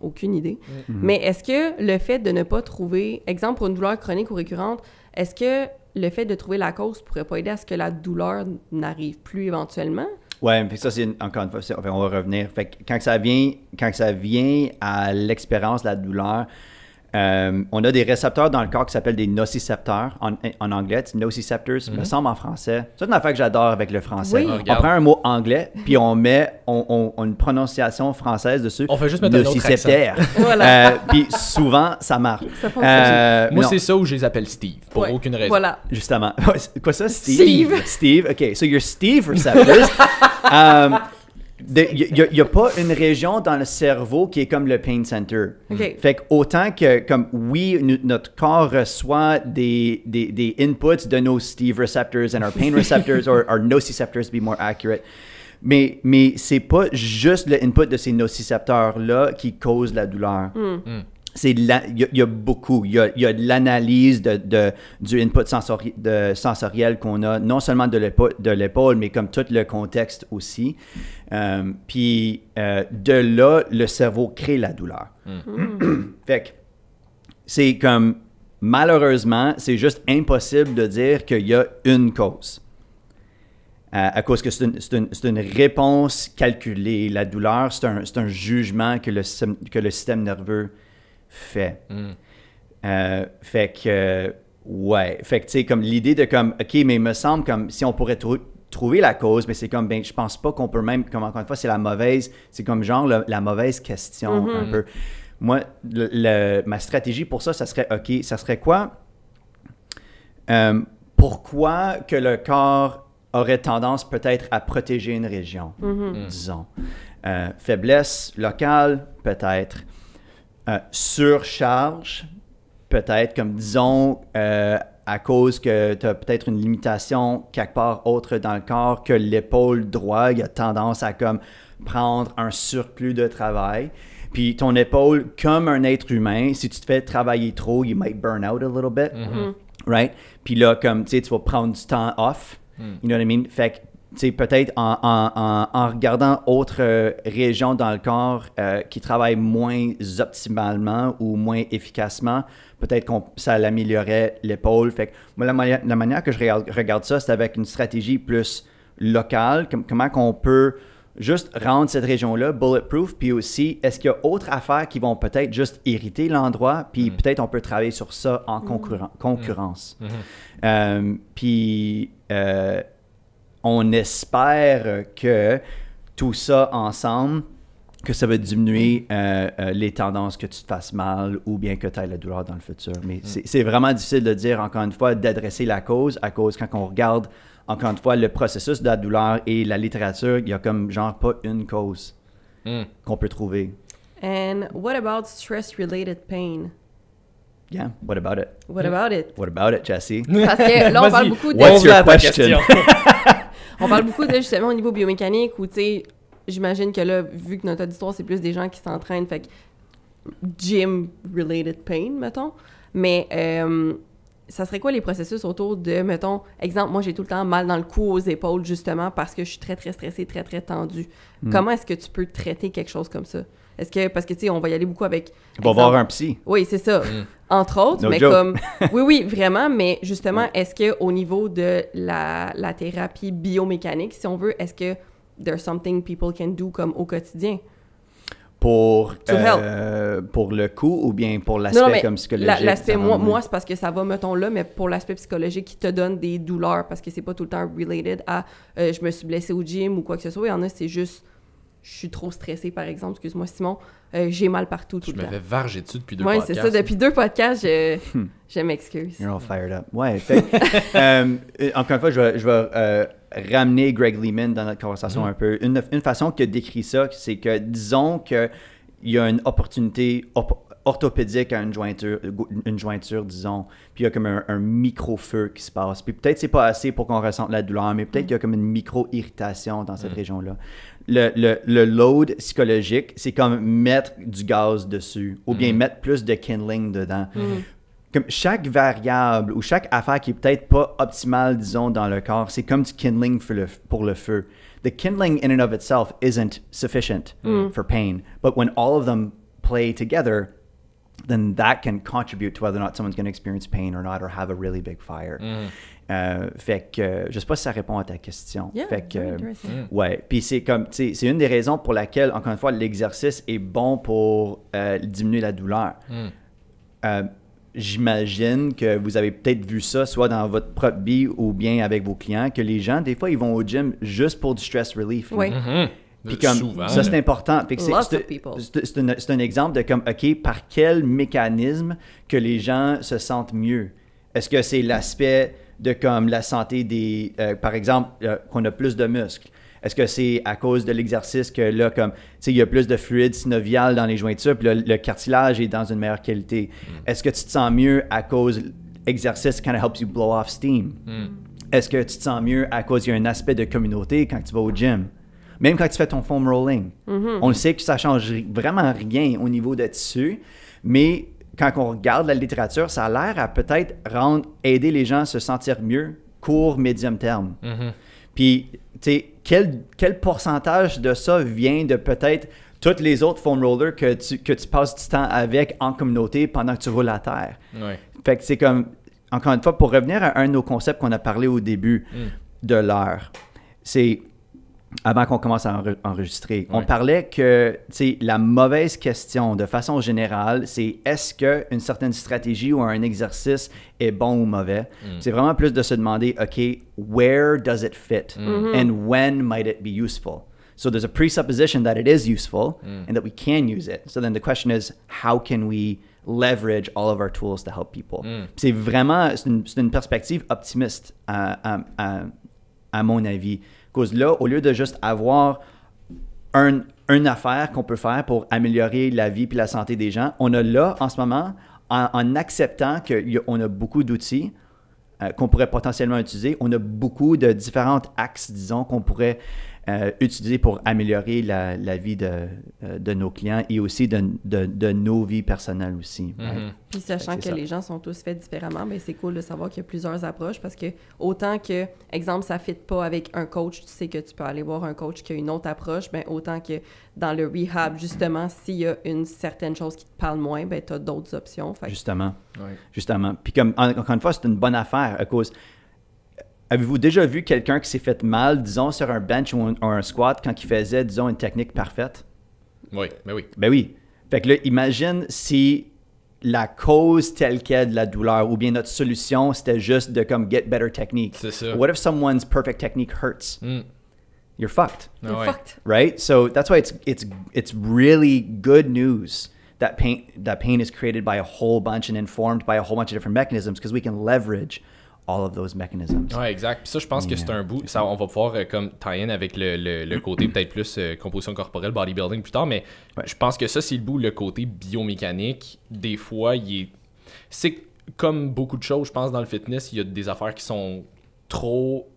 aucune idée. Mhm. Mais est-ce que le fait de ne pas trouver, exemple pour une douleur chronique ou récurrente, est-ce que le fait de trouver la cause pourrait pas aider à ce que la douleur n'arrive plus éventuellement? Ouais, mais ça, c'est encore une fois, on va revenir. quand ça vient, quand ça vient à l'expérience, la douleur, euh, on a des récepteurs dans le corps qui s'appellent des nocicepteurs en, anglais, nociceptors, ça me mhm. semble en français. C'est une affaire que j'adore avec le français. on prend un mot anglais, puis on met une prononciation française dessus. On fait juste mettre nocicepteur. (laughs) euh, puis souvent, ça marche. Euh, Moi, c'est ça où je les appelle Steve, pour aucune raison. Voilà. Justement. (laughs) Quoi ça, Steve? Steve. Steve. OK, so you're Steve receptors. (laughs) Um, il n'y a, pas une région dans le cerveau qui est comme le pain center. Fait autant que, comme oui, notre corps reçoit des, des, inputs de nos Steve receptors and our pain (laughs) receptors, or our nociceptors, to be more accurate. Mais, mais c'est pas juste le input de ces nocicepteurs-là qui cause la douleur. Hmm. Hmm c'est il y, a beaucoup. Il y, a, l'analyse de, du input sensoriel qu'on a, non seulement de l'épaule, de l'épaule, mais comme tout le contexte aussi. Euh, puis euh, de là, le cerveau crée la douleur. Hmm. Hmm. (coughs) fait c'est comme, malheureusement, c'est juste impossible de dire qu'il y a une cause. Euh, à cause que c'est une, réponse calculée. La douleur, c'est un, c'est un jugement que le, que le système nerveux fait. Hmm. Euh, fait que, ouais. Fait que, tu sais, comme l'idée de comme, OK, mais me semble comme si on pourrait trouver la cause, mais c'est comme, ben, je pense pas qu'on peut même, comme encore une fois, c'est la mauvaise, c'est comme genre la mauvaise question un mm-hmm. peu. Moi, ma stratégie pour ça, ça serait, OK, ça serait quoi? Euh, pourquoi que le corps aurait tendance peut-être à protéger une région, mm-hmm. mm. disons. Euh, faiblesse locale, peut-être. Euh, surcharge, peut-être, comme disons, euh, à cause que tu as peut-être une limitation quelque part autre dans le corps que l'épaule droite, il a tendance à comme prendre un surplus de travail. Puis ton épaule, comme un être humain, si tu te fais travailler trop, you might burn out a little bit. Mm-hmm. Right? Puis là, comme tu sais, tu vas prendre du temps off. Mm. You know what I mean? Fait peut-être en, regardant autres euh, régions dans le corps euh, qui travaillent moins optimalement ou moins efficacement, peut-être que ça l'améliorait l'épaule. Fait moi, la, manière que je regarde ça, c'est avec une stratégie plus locale, comment qu'on peut juste rendre cette région-là bulletproof, puis aussi, est-ce qu'il y a d'autres affaires qui vont peut-être juste irriter l'endroit, puis mm-hmm. peut-être on peut travailler sur ça en mm-hmm. concurrence concurrence. Mm-hmm. Euh, puis on espère que tout ça ensemble, que ça va diminuer euh, euh, les tendances que tu te fasses mal ou bien que tu aies la douleur dans le futur. Mais mm. c'est vraiment difficile de dire, encore une fois, d'adresser la cause à cause quand on regarde, encore une fois, le processus de la douleur et la littérature, il y a comme genre pas une cause mm. qu'on peut trouver. And what about stress-related pain? Yeah, what about it? What about it? What about it, Jesse? Parce que là, on (laughs) parle beaucoup de... What's your question? (laughs) On parle beaucoup de justement au niveau biomécanique où, tu sais, j'imagine que là, vu que notre histoire, c'est plus des gens qui s'entraînent, fait que gym-related pain, mettons. Mais euh, ça serait quoi les processus autour de, mettons, exemple, moi j'ai tout le temps mal dans le cou, aux épaules, justement, parce que je suis très, très stressée, très, très tendue. Hmm. Comment est-ce que tu peux traiter quelque chose comme ça? Est-ce que, parce que, tu sais, on va y aller beaucoup avec. On va voir un psy. Oui, c'est ça. Mm. Entre autres, mais comme. (laughs) Oui, oui, vraiment, mais justement, est-ce que au niveau de la, thérapie biomécanique, si on veut, est-ce que there's something people can do comme au quotidien? Pour, euh, pour le coup ou bien pour l'aspect comme psychologique? L'aspect, moi, moi c'est parce que ça va, mettons là, mais pour l'aspect psychologique qui te donne des douleurs, parce que c'est pas tout le temps related à euh, je me suis blessé au gym ou quoi que ce soit. Il y en a, c'est juste je suis trop stressée, par exemple. Excuse-moi, Simon. Euh, j'ai mal partout tout le temps. dessus depuis deux podcasts. Oui, c'est ça. Depuis deux podcasts, hmm. je, m'excuse. You're all fired up. Ouais, (laughs) euh, euh, encore une fois, je vais, ramener Greg Lehman dans notre conversation mm-hmm. un peu. Une, façon qu'il décrit ça, c'est que disons qu'il y a une opportunité orthopédique à une jointure, une jointure disons, puis il y a comme un, micro-feu qui se passe. Puis peut-être c'est pas assez pour qu'on ressente la douleur, mais peut-être mm. qu'il y a comme une micro-irritation dans cette mm. région-là le, le, le, load psychologique, c'est comme mettre du gaz dessus ou bien mm. mettre plus de kindling dedans. Mm. Comme chaque variable ou chaque affaire qui est peut-être pas optimale, disons, dans le corps, c'est comme du kindling pour le, feu. le feu. The kindling in and of itself isn't sufficient mm. for pain, but when all of them play together, then that can contribute to whether or not someone's going to experience pain or not or have a really big fire. Mm. Euh, fait que je sais pas si ça répond à ta question. fait que hmm. ouais, puis c'est comme c'est une des raisons pour laquelle encore une fois l'exercice est bon pour euh, diminuer la douleur. Hmm. Euh, j'imagine que vous avez peut-être vu ça soit dans votre propre vie ou bien avec vos clients que les gens des fois ils vont au gym juste pour du stress relief. Oui. Hmm. Mm-hmm. Puis comme ça, c'est important. C'est un exemple de comme, OK, par quel mécanisme que les gens se sentent mieux? Est-ce que c'est l'aspect de comme la santé des, euh, par exemple, euh, qu'on a plus de muscles? Est-ce que c'est à cause de l'exercice que là, comme, tu il y a plus de fluide synovial dans les jointures, puis le, cartilage est dans une meilleure qualité. Mm. Est-ce que tu te sens mieux à cause exercice kind of helps you blow off steam? Mm. Est-ce que tu te sens mieux à cause d'un y a un aspect de communauté quand tu vas au gym? Même quand tu fais ton foam rolling, mm-hmm. on sait que ça change vraiment rien au niveau de tissu, mais quand on regarde la littérature, ça a l'air à peut-être rendre, aider les gens à se sentir mieux, court, médium terme. Mhm. Puis, tu sais, quel, quel pourcentage de ça vient de peut-être toutes les autres foam rollers que tu, que tu passes du temps avec en communauté pendant que tu roules la terre? Fait que c'est comme, encore une fois, pour revenir à un de nos concepts qu'on a parlé au début mm. de l'heure, c'est avant qu'on commence à enregistrer. On parlait que la mauvaise question, de façon générale, c'est est-ce qu'une certaine stratégie ou un exercice est bon ou mauvais? Mm. C'est vraiment plus de se demander, OK, where does it fit? Mm. Mm-hmm. And when might it be useful? So there's a presupposition that it is useful mm. and that we can use it. So then the question is, how can we leverage all of our tools to help people? C'est vraiment, c'est une, perspective optimiste, à, à mon avis là, au lieu de juste avoir une affaire qu'on peut faire pour améliorer la vie et la santé des gens, on a là, en ce moment, en, acceptant qu'on a beaucoup d'outils euh, qu'on pourrait potentiellement utiliser, on a beaucoup de différents axes, disons, qu'on pourrait euh, pour améliorer la, la vie de, euh, de, nos clients et aussi de, de, de nos vies personnelles aussi. Mhm. Puis sachant que, les gens sont tous faits différemment, mais ben, c'est cool de savoir qu'il y a plusieurs approches parce que autant que, exemple, ça ne fit pas avec un coach, tu sais que tu peux aller voir un coach qui a une autre approche, ben autant que dans le rehab, justement, s'il y a une certaine chose qui te parle moins, ben tu as d'autres options. Justement. Justement. Puis comme, encore une fois, c'est une bonne affaire à cause Avez-vous déjà vu quelqu'un qui s'est fait mal, disons, sur un bench ou un, squat quand il faisait, disons, une technique parfaite? Oui, ben oui. Ben oui. Fait que là, imagine si la cause telle qu'elle de la douleur ou bien notre solution, c'était juste de comme get better technique. C'est ça. What if someone's perfect technique hurts? Hmm. You're fucked. Ah You're fucked. Right? So that's why it's, it's, it's really good news that pain, that pain is created by a whole bunch and informed by a whole bunch of different mechanisms because we can leverage – all of those mechanisms. Ouais, exact. Puis ça, je pense que c'est un euh, bout. Ça, on va pouvoir euh, comme tie-in avec le, le, côté mm-hmm. peut-être plus euh, composition corporelle, bodybuilding plus tard, mais je pense que ça, c'est le bout, le côté biomécanique. Des fois, il est. C'est comme beaucoup de choses, je pense, dans le fitness, il y a des affaires qui sont trop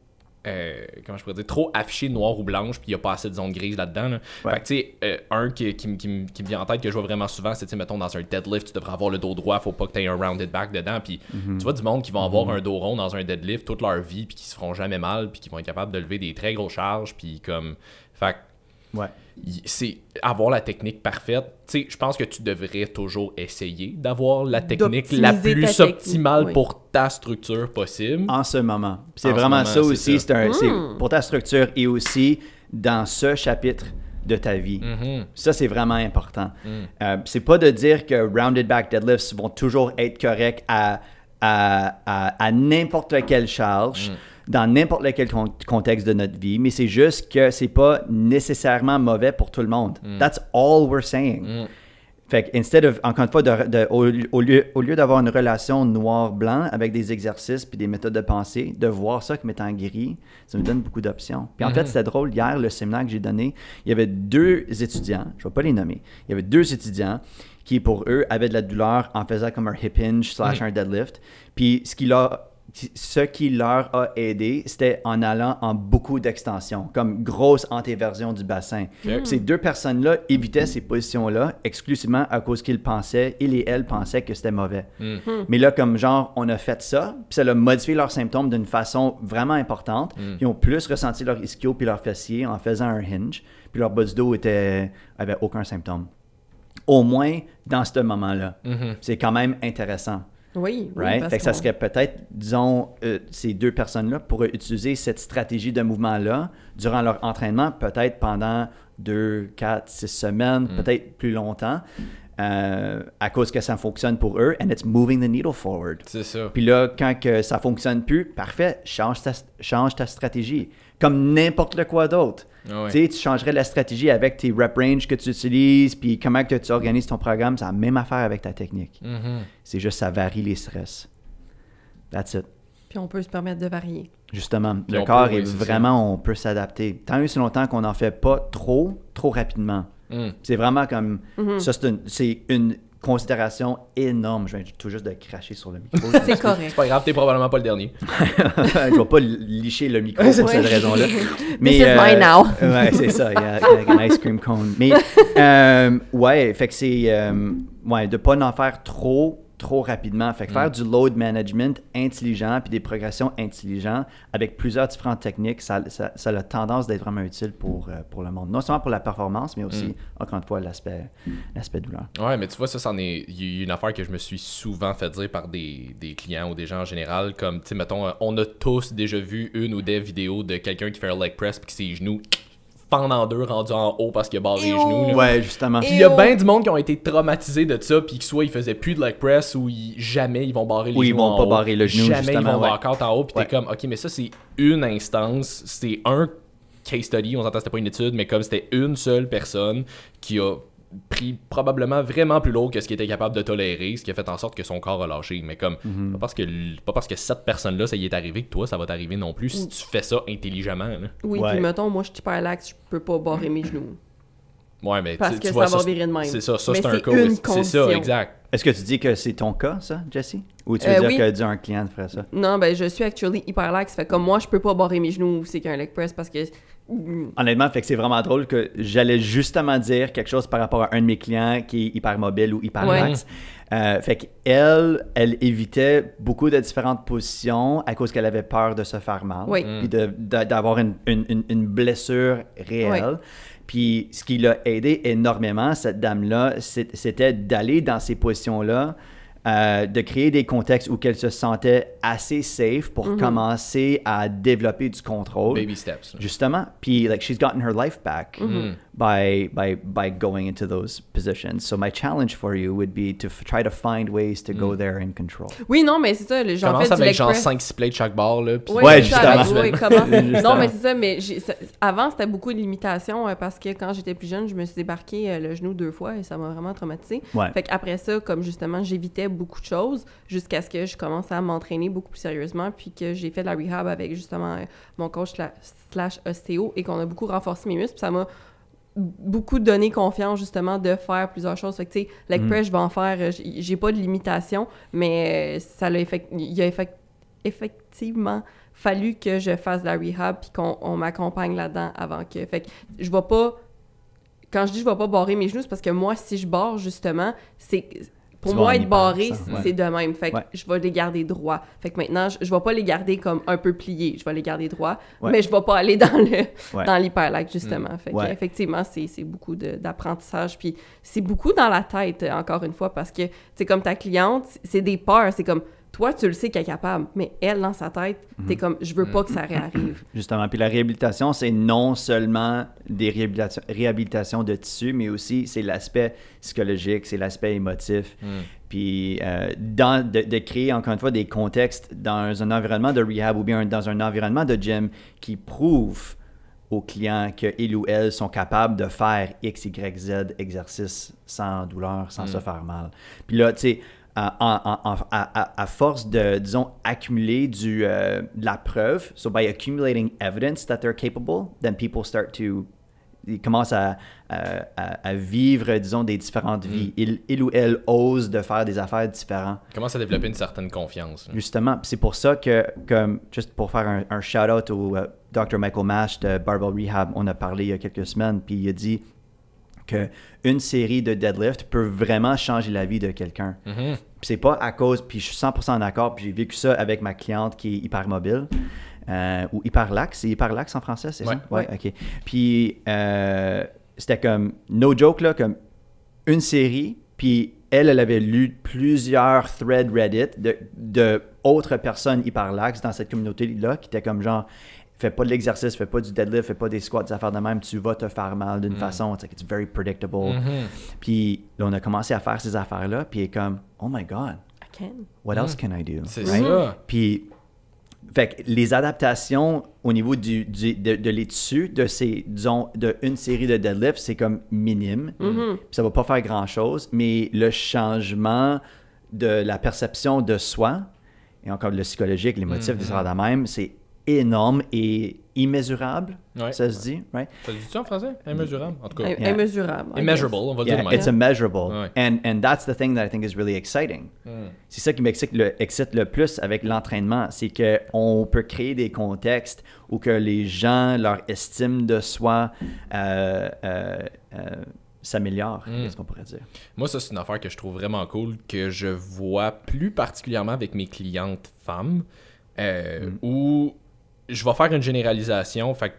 euh, comment je pourrais dire, trop affiché noir ou blanche, puis il n'y a pas assez de zone grise là-dedans. Fait que, tu sais, euh, un qui, me vient en tête, que je vois vraiment souvent, c'est, mettons, dans un deadlift, tu devrais avoir le dos droit, faut pas que tu aies un rounded back dedans. Puis mhm. tu vois du monde qui vont avoir mhm. un dos rond dans un deadlift toute leur vie, puis qui se feront jamais mal, puis qui vont être capables de lever des très grosses charges, puis comme. Fait ouais c'est avoir la technique parfaite. Tu sais, je pense que tu devrais toujours essayer d'avoir la technique la plus optimale pour ta structure possible. En ce moment. C'est vraiment ça aussi. C'est hmm. pour ta structure et aussi dans ce chapitre de ta vie. Mhm. Ça, c'est vraiment important. Hmm. Euh, c'est pas de dire que rounded back deadlifts vont toujours être corrects à, à, à n'importe quelle charge. Hmm dans n'importe quel contexte de notre vie, mais c'est juste que c'est pas nécessairement mauvais pour tout le monde. Mm. That's all we're saying. Mm. Fait que, instead of, encore une fois, au, lieu, au lieu d'avoir une relation noir-blanc avec des exercices puis des méthodes de pensée, de voir ça comme étant gris, ça me donne beaucoup d'options. Puis en mm-hmm. fait, c'était drôle, hier, le séminaire que j'ai donné, il y avait deux étudiants, je vais pas les nommer, il y avait deux étudiants qui, pour eux, avaient de la douleur en faisant comme un hip hinge slash mm. un deadlift. Puis ce qui leur ce qui leur a aidé, c'était en allant en beaucoup d'extensions, comme grosse antéversion du bassin. Ces deux personnes-là évitaient ces positions-là exclusivement à cause qu'ils pensaient, ils et elles pensaient que c'était mauvais. Hmm. Hmm. Mais là, comme genre, on a fait ça, puis ça a modifié leurs symptômes d'une façon vraiment importante. Hmm. Ils ont plus ressenti leur ischio puis leur fessier en faisant un hinge, puis leur bas du dos était, avait aucun symptôme. Au moins dans ce moment-là. C'est quand même intéressant. Oui, ça serait peut-être, disons, euh, ces deux personnes-là pourraient utiliser cette stratégie de mouvement-là durant leur entraînement, peut-être pendant deux, quatre, six semaines, mm. peut-être plus longtemps, euh, à cause que ça fonctionne pour eux, and it's moving the needle forward. C'est ça. Puis là, quand que ça fonctionne plus, parfait, change change ta stratégie comme n'importe quoi d'autre. Ah tu sais, Tu changerais la stratégie avec tes rep range que tu utilises, puis comment que tu organises ton programme. C'est la même affaire avec ta technique. Mm-hmm. C'est juste ça varie les stress. That's it. Puis on peut se permettre de varier. Justement, le corps est, vraiment, on peut s'adapter. Tant mieux si longtemps qu'on n'en fait pas trop, trop rapidement. Mm. C'est vraiment comme, mm-hmm. ça c'est une considération énorme. Je viens tout juste de cracher sur le micro. (laughs) C'est correct. C'est pas grave, t'es probablement pas le dernier. (laughs) je vais pas licher le micro pour cette raison-là. (laughs) Mais, This is mine euh, now. ouais, c'est ça. Il y, a, un ice cream cone. Mais, euh, ouais, fait que c'est. Euh, ouais, de pas en faire trop trop rapidement. Fait mm. faire du load management intelligent puis des progressions intelligentes avec plusieurs différentes techniques, ça, ça, ça a tendance d'être vraiment utile pour, euh, pour le monde. Non seulement pour la performance, mais aussi, mm. encore une fois, l'aspect, l'aspect douleur. Ouais, mais tu vois, ça, c'en est y, a une affaire que je me suis souvent fait dire par des, clients ou des gens en général. Comme, tu sais, mettons, euh, on a tous déjà vu une ou des vidéos de quelqu'un qui fait un leg press puis qui ses genoux pendant deux rendus en haut parce qu'il a barré les genoux. Oh. Ouais, justement. Puis il y a oh. bien du monde qui ont été traumatisés de ça, puis que soit ils faisaient plus de leg press ou ils, jamais ils vont barrer les genoux. Oui, ils vont pas barrer le genou. Jamais justement, ils vont ouais. barrer en haut, puis tu t'es comme, ok, mais ça c'est une instance, c'est un case study, on s'entend c'était pas une étude, mais comme c'était une seule personne qui a pris probablement vraiment plus lourd que ce qu'il était capable de tolérer, ce qui a fait en sorte que son corps a lâché. Mais comme, mhm. pas, parce que, pas parce que cette personne-là, ça y est arrivé, que toi, ça va t'arriver non plus si tu fais ça intelligemment. Oui, puis mettons, moi, je suis hyper laxe, je peux pas barrer mes genoux. Ouais, mais parce que vois, ça va virer de même. C'est ça, ça c'est un cas. C'est ça, exact. Est-ce que tu dis que c'est ton cas, ça, Jesse? Ou tu euh, veux euh, dire oui. que un client ferait ça? Non, ben je suis actually hyperlax. Fait comme moi, je peux pas barrer mes genoux c'est qu'un leg press parce que Honnêtement, fait que c'est vraiment drôle que j'allais justement dire quelque chose par rapport à un de mes clients qui est hyper mobile ou hyper max. Euh, fait qu'elle, elle évitait beaucoup de différentes positions à cause qu'elle avait peur de se faire mal, et d'avoir une, blessure réelle. Puis ce qui l'a aidé énormément, cette dame-là, c'était d'aller dans ces positions-là euh, de créer des contextes où qu'elle se sentait assez safe pour mhm. commencer à développer du contrôle. Baby steps. Justement. Puis, like, she's gotten her life back. Mhm by by by going into those positions. So my challenge for you would be to try to find ways to go mm. there and control. Oui, non, mais c'est ça, les gens fait avec ben, genre 5 6 plays de chaque bord là. Puis ouais, (laughs) (laughs) justement. non, mais c'est ça, mais avant c'était beaucoup de limitations euh, parce que quand j'étais plus jeune, je me suis débarqué euh, le genou deux fois et ça m'a vraiment traumatisé. Ouais. Fait qu'après ça, comme justement, j'évitais beaucoup de choses jusqu'à ce que je commence à m'entraîner beaucoup plus sérieusement puis que j'ai fait de la rehab avec justement euh, mon coach slash ostéo et qu'on a beaucoup renforcé mes muscles, puis ça m'a beaucoup donner confiance justement de faire plusieurs choses. Fait que tu sais, Leg mm. je vais en faire, euh, j'ai pas de limitation, mais euh, ça l'a effect... il a effectivement fallu que je fasse la rehab puis qu'on m'accompagne là-dedans avant que. Fait que je vais pas. Quand je dis je vais pas barrer mes genoux, c'est parce que moi, si je barre justement, c'est pour moi, être barré, c'est de même. Fait que je vais les garder droits. Fait que maintenant, je, ne vais pas les garder comme un peu pliés. Je vais les garder droits, mais je vais pas aller dans le l'hyperlac, justement. Mm. Fait qu'effectivement, effectivement, c'est beaucoup d'apprentissage. Puis c'est beaucoup dans la tête, encore une fois, parce que, c'est comme ta cliente, c'est des peurs. C'est comme toi, tu le sais qu'elle est capable, mais elle, dans sa tête, t'es mhm. comme, je veux pas que ça mhm. réarrive. (clears throat) Justement. Puis la réhabilitation, c'est non seulement des réhabilitations, de tissus, mais aussi c'est l'aspect psychologique, c'est l'aspect émotif. Mm. Puis euh, dans, de, créer, encore une fois, des contextes dans un environnement de rehab ou bien dans un environnement de gym qui prouve aux clients qu'ils ou elles sont capables de faire X, Y, Z exercice sans douleur, sans mm. se faire mal. Puis là, tu sais, à, force de, disons, accumuler du, euh, de la preuve, so by accumulating evidence that they're capable, then people start to. Ils commencent à, à vivre, disons, des différentes mm. vies. Ils il, ou elle ose de faire des affaires différentes. Ils commencent à développer une certaine confiance. Justement, c'est pour ça que, comme, juste pour faire un, shout-out au euh, Dr. Michael Mash de Barbell Rehab, on a parlé il y a quelques semaines, puis il a dit une série de deadlift peut vraiment changer la vie de quelqu'un. Mhm. C'est pas à cause, puis je suis 100% d'accord, puis j'ai vécu ça avec ma cliente qui est hyper mobile. Euh, ou lax c'est lax en français, c'est ça? oui ok. Puis euh, c'était comme, no joke, là, comme une série, puis elle, elle avait lu plusieurs threads Reddit de, de autres personnes lax dans cette communauté-là qui étaient comme genre, fais pas de l'exercice, fais pas du deadlift, fais pas des squats, des affaires de même, tu vas te faire mal d'une mm. façon. It's, very predictable. Mm-hmm. Puis là, on a commencé à faire ces affaires-là, puis est comme, oh my God, I can. what else mm. can I do? C'est Puis, fait que les adaptations au niveau du, de, de, les tissus de ces, disons, de une série de deadlifts, c'est comme minime. Mm-hmm. Puis ça va pas faire grand-chose, mais le changement de la perception de soi, et encore le psychologique, les motifs, des mm-hmm. affaires de même, c'est énorme et immesurable, ça se dit, right? Ça se dit en français? Immesurable, en tout cas. Yeah. Immesurable. Immeasurable, on va dire. It's immeasurable. And, and that's the thing that I think is really exciting. Hmm. C'est ça qui m'excite le, le plus avec l'entraînement, c'est qu'on peut créer des contextes où que les gens, leur estime de soi euh, euh, euh, s'améliore, hmm. quest ce qu'on pourrait dire. Moi, ça, c'est une affaire que je trouve vraiment cool, que je vois plus particulièrement avec mes clientes femmes, euh, hmm. où je vais faire une généralisation. Fait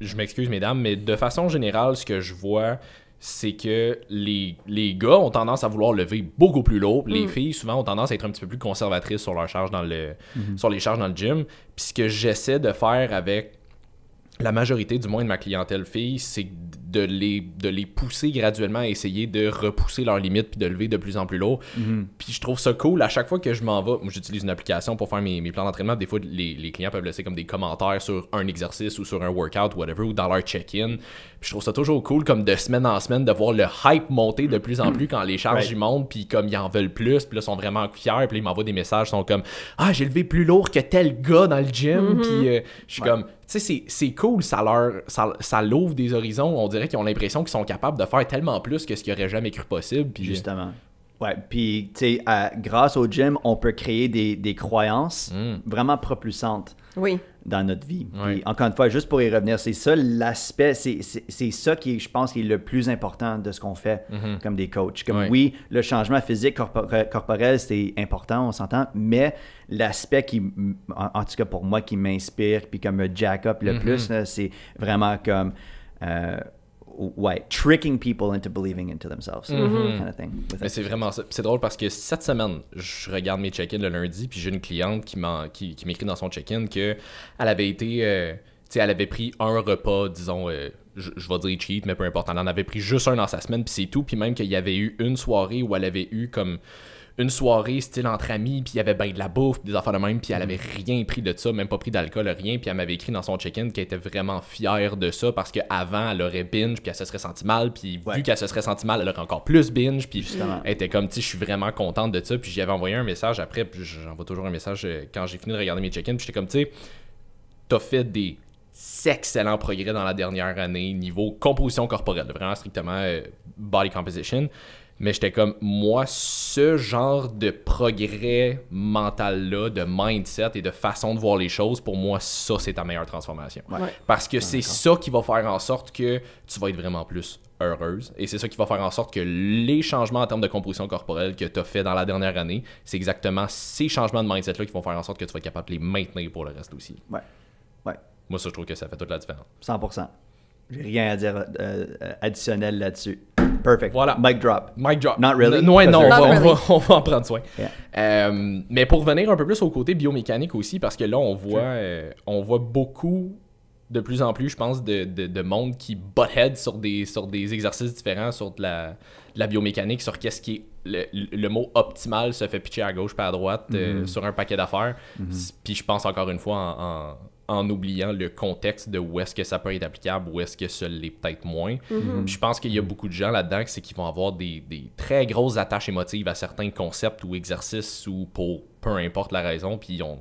je m'excuse, mesdames, mais de façon générale, ce que je vois, c'est que les, les, gars ont tendance à vouloir lever beaucoup plus lourd. Les mm. filles, souvent, ont tendance à être un petit peu plus conservatrices sur, leur charge dans le, mm-hmm. sur les charges dans le gym. Puis ce que j'essaie de faire avec la majorité, du moins, de ma clientèle fille, c'est de les, de les pousser graduellement à essayer de repousser leurs limites puis de lever de plus en plus lourd. Mhm. Puis je trouve ça cool. À chaque fois que je m'en vais, j'utilise une application pour faire mes, mes plans d'entraînement. Des fois, les, les, clients peuvent laisser comme des commentaires sur un exercice ou sur un workout, whatever, ou dans leur check-in. puis je trouve ça toujours cool, comme de semaine en semaine, de voir le hype monter de plus en plus quand les charges y montent, puis comme ils en veulent plus, puis là, ils sont vraiment fiers, puis là, ils m'envoient des messages, sont comme Ah, j'ai levé plus lourd que tel gars dans le gym, mhm. puis euh, je suis comme. Tu sais, c'est cool, ça leur ça, ça l'ouvre des horizons, on dirait qui ont l'impression qu'ils sont capables de faire tellement plus que ce qu'ils auraient jamais cru possible. Puis... Justement. Ouais, puis tu sais, grâce au gym, on peut créer des, des croyances mm. vraiment propulsantes oui. dans notre vie. Oui. encore une fois, juste pour y revenir, c'est ça l'aspect, c'est, ça qui, je pense, est le plus important de ce qu'on fait mm-hmm. comme des coachs. Comme oui. le changement physique corporel, c'est important, on s'entend, mais l'aspect qui, en, tout cas pour moi, qui m'inspire, puis comme me jack up le mm-hmm. plus, c'est vraiment comme... Euh, ouais, tricking people into believing into themselves, mm-hmm. c'est vraiment C'est drôle parce que cette semaine, je regarde mes check-ins le lundi, puis j'ai une cliente qui qui m'écrit dans son check-in que elle avait été, euh, tu sais elle avait pris un repas, disons. Euh, je, vais dire cheat », mais peu importe. Elle en avait pris juste un dans sa semaine, puis c'est tout. Puis même qu'il y avait eu une soirée où elle avait eu comme une soirée style entre amis, puis il y avait ben de la bouffe, des affaires de même, puis elle mm. avait rien pris de ça, même pas pris d'alcool, rien, puis elle m'avait écrit dans son check-in qu'elle était vraiment fière de ça parce qu'avant elle aurait binge, puis elle se serait sentie mal, puis vu qu'elle se serait sentie mal, elle aurait encore plus binge, puis elle était comme, tu je suis vraiment contente de ça, puis j'y avais envoyé un message après, puis j'envoie toujours un message euh, quand j'ai fini de regarder mes check in puis j'étais comme, tu sais, t'as fait des excellents progrès dans la dernière année niveau composition corporelle, vraiment strictement euh, body composition. Mais j'étais comme, moi, ce genre de progrès mental-là, de mindset et de façon de voir les choses, pour moi, ça, c'est ta meilleure transformation. Parce que c'est ça qui va faire en sorte que tu vas être vraiment plus heureuse. Et c'est ça qui va faire en sorte que les changements en termes de composition corporelle que tu as fait dans la dernière année, c'est exactement ces changements de mindset-là qui vont faire en sorte que tu vas être capable de les maintenir pour le reste aussi. Ouais. Ouais. Moi, ça, je trouve que ça fait toute la différence. 100 j'ai rien à dire euh, additionnel là-dessus. Perfect. Voilà. Mic drop. Mic drop. Not really. non, on va, en prendre soin. Euh, mais pour revenir un peu plus au côté biomécanique aussi, parce que là, on voit, euh, on voit beaucoup, de plus en plus, je pense, de, de, monde qui butt sur des, sur des exercices différents, sur de la, la biomécanique, sur qu'est-ce qui est. Le, mot optimal se fait pitcher à gauche, pas à droite, mm-hmm. sur un paquet d'affaires. Mm-hmm. Puis je pense encore une fois en en oubliant le contexte de où est-ce que ça peut être applicable, où est-ce que ça l'est peut-être moins. Mhm. Je pense qu'il y a beaucoup de gens là-dedans qui vont avoir des, très grosses attaches émotives à certains concepts ou exercices ou pour peu importe la raison, puis ils ont,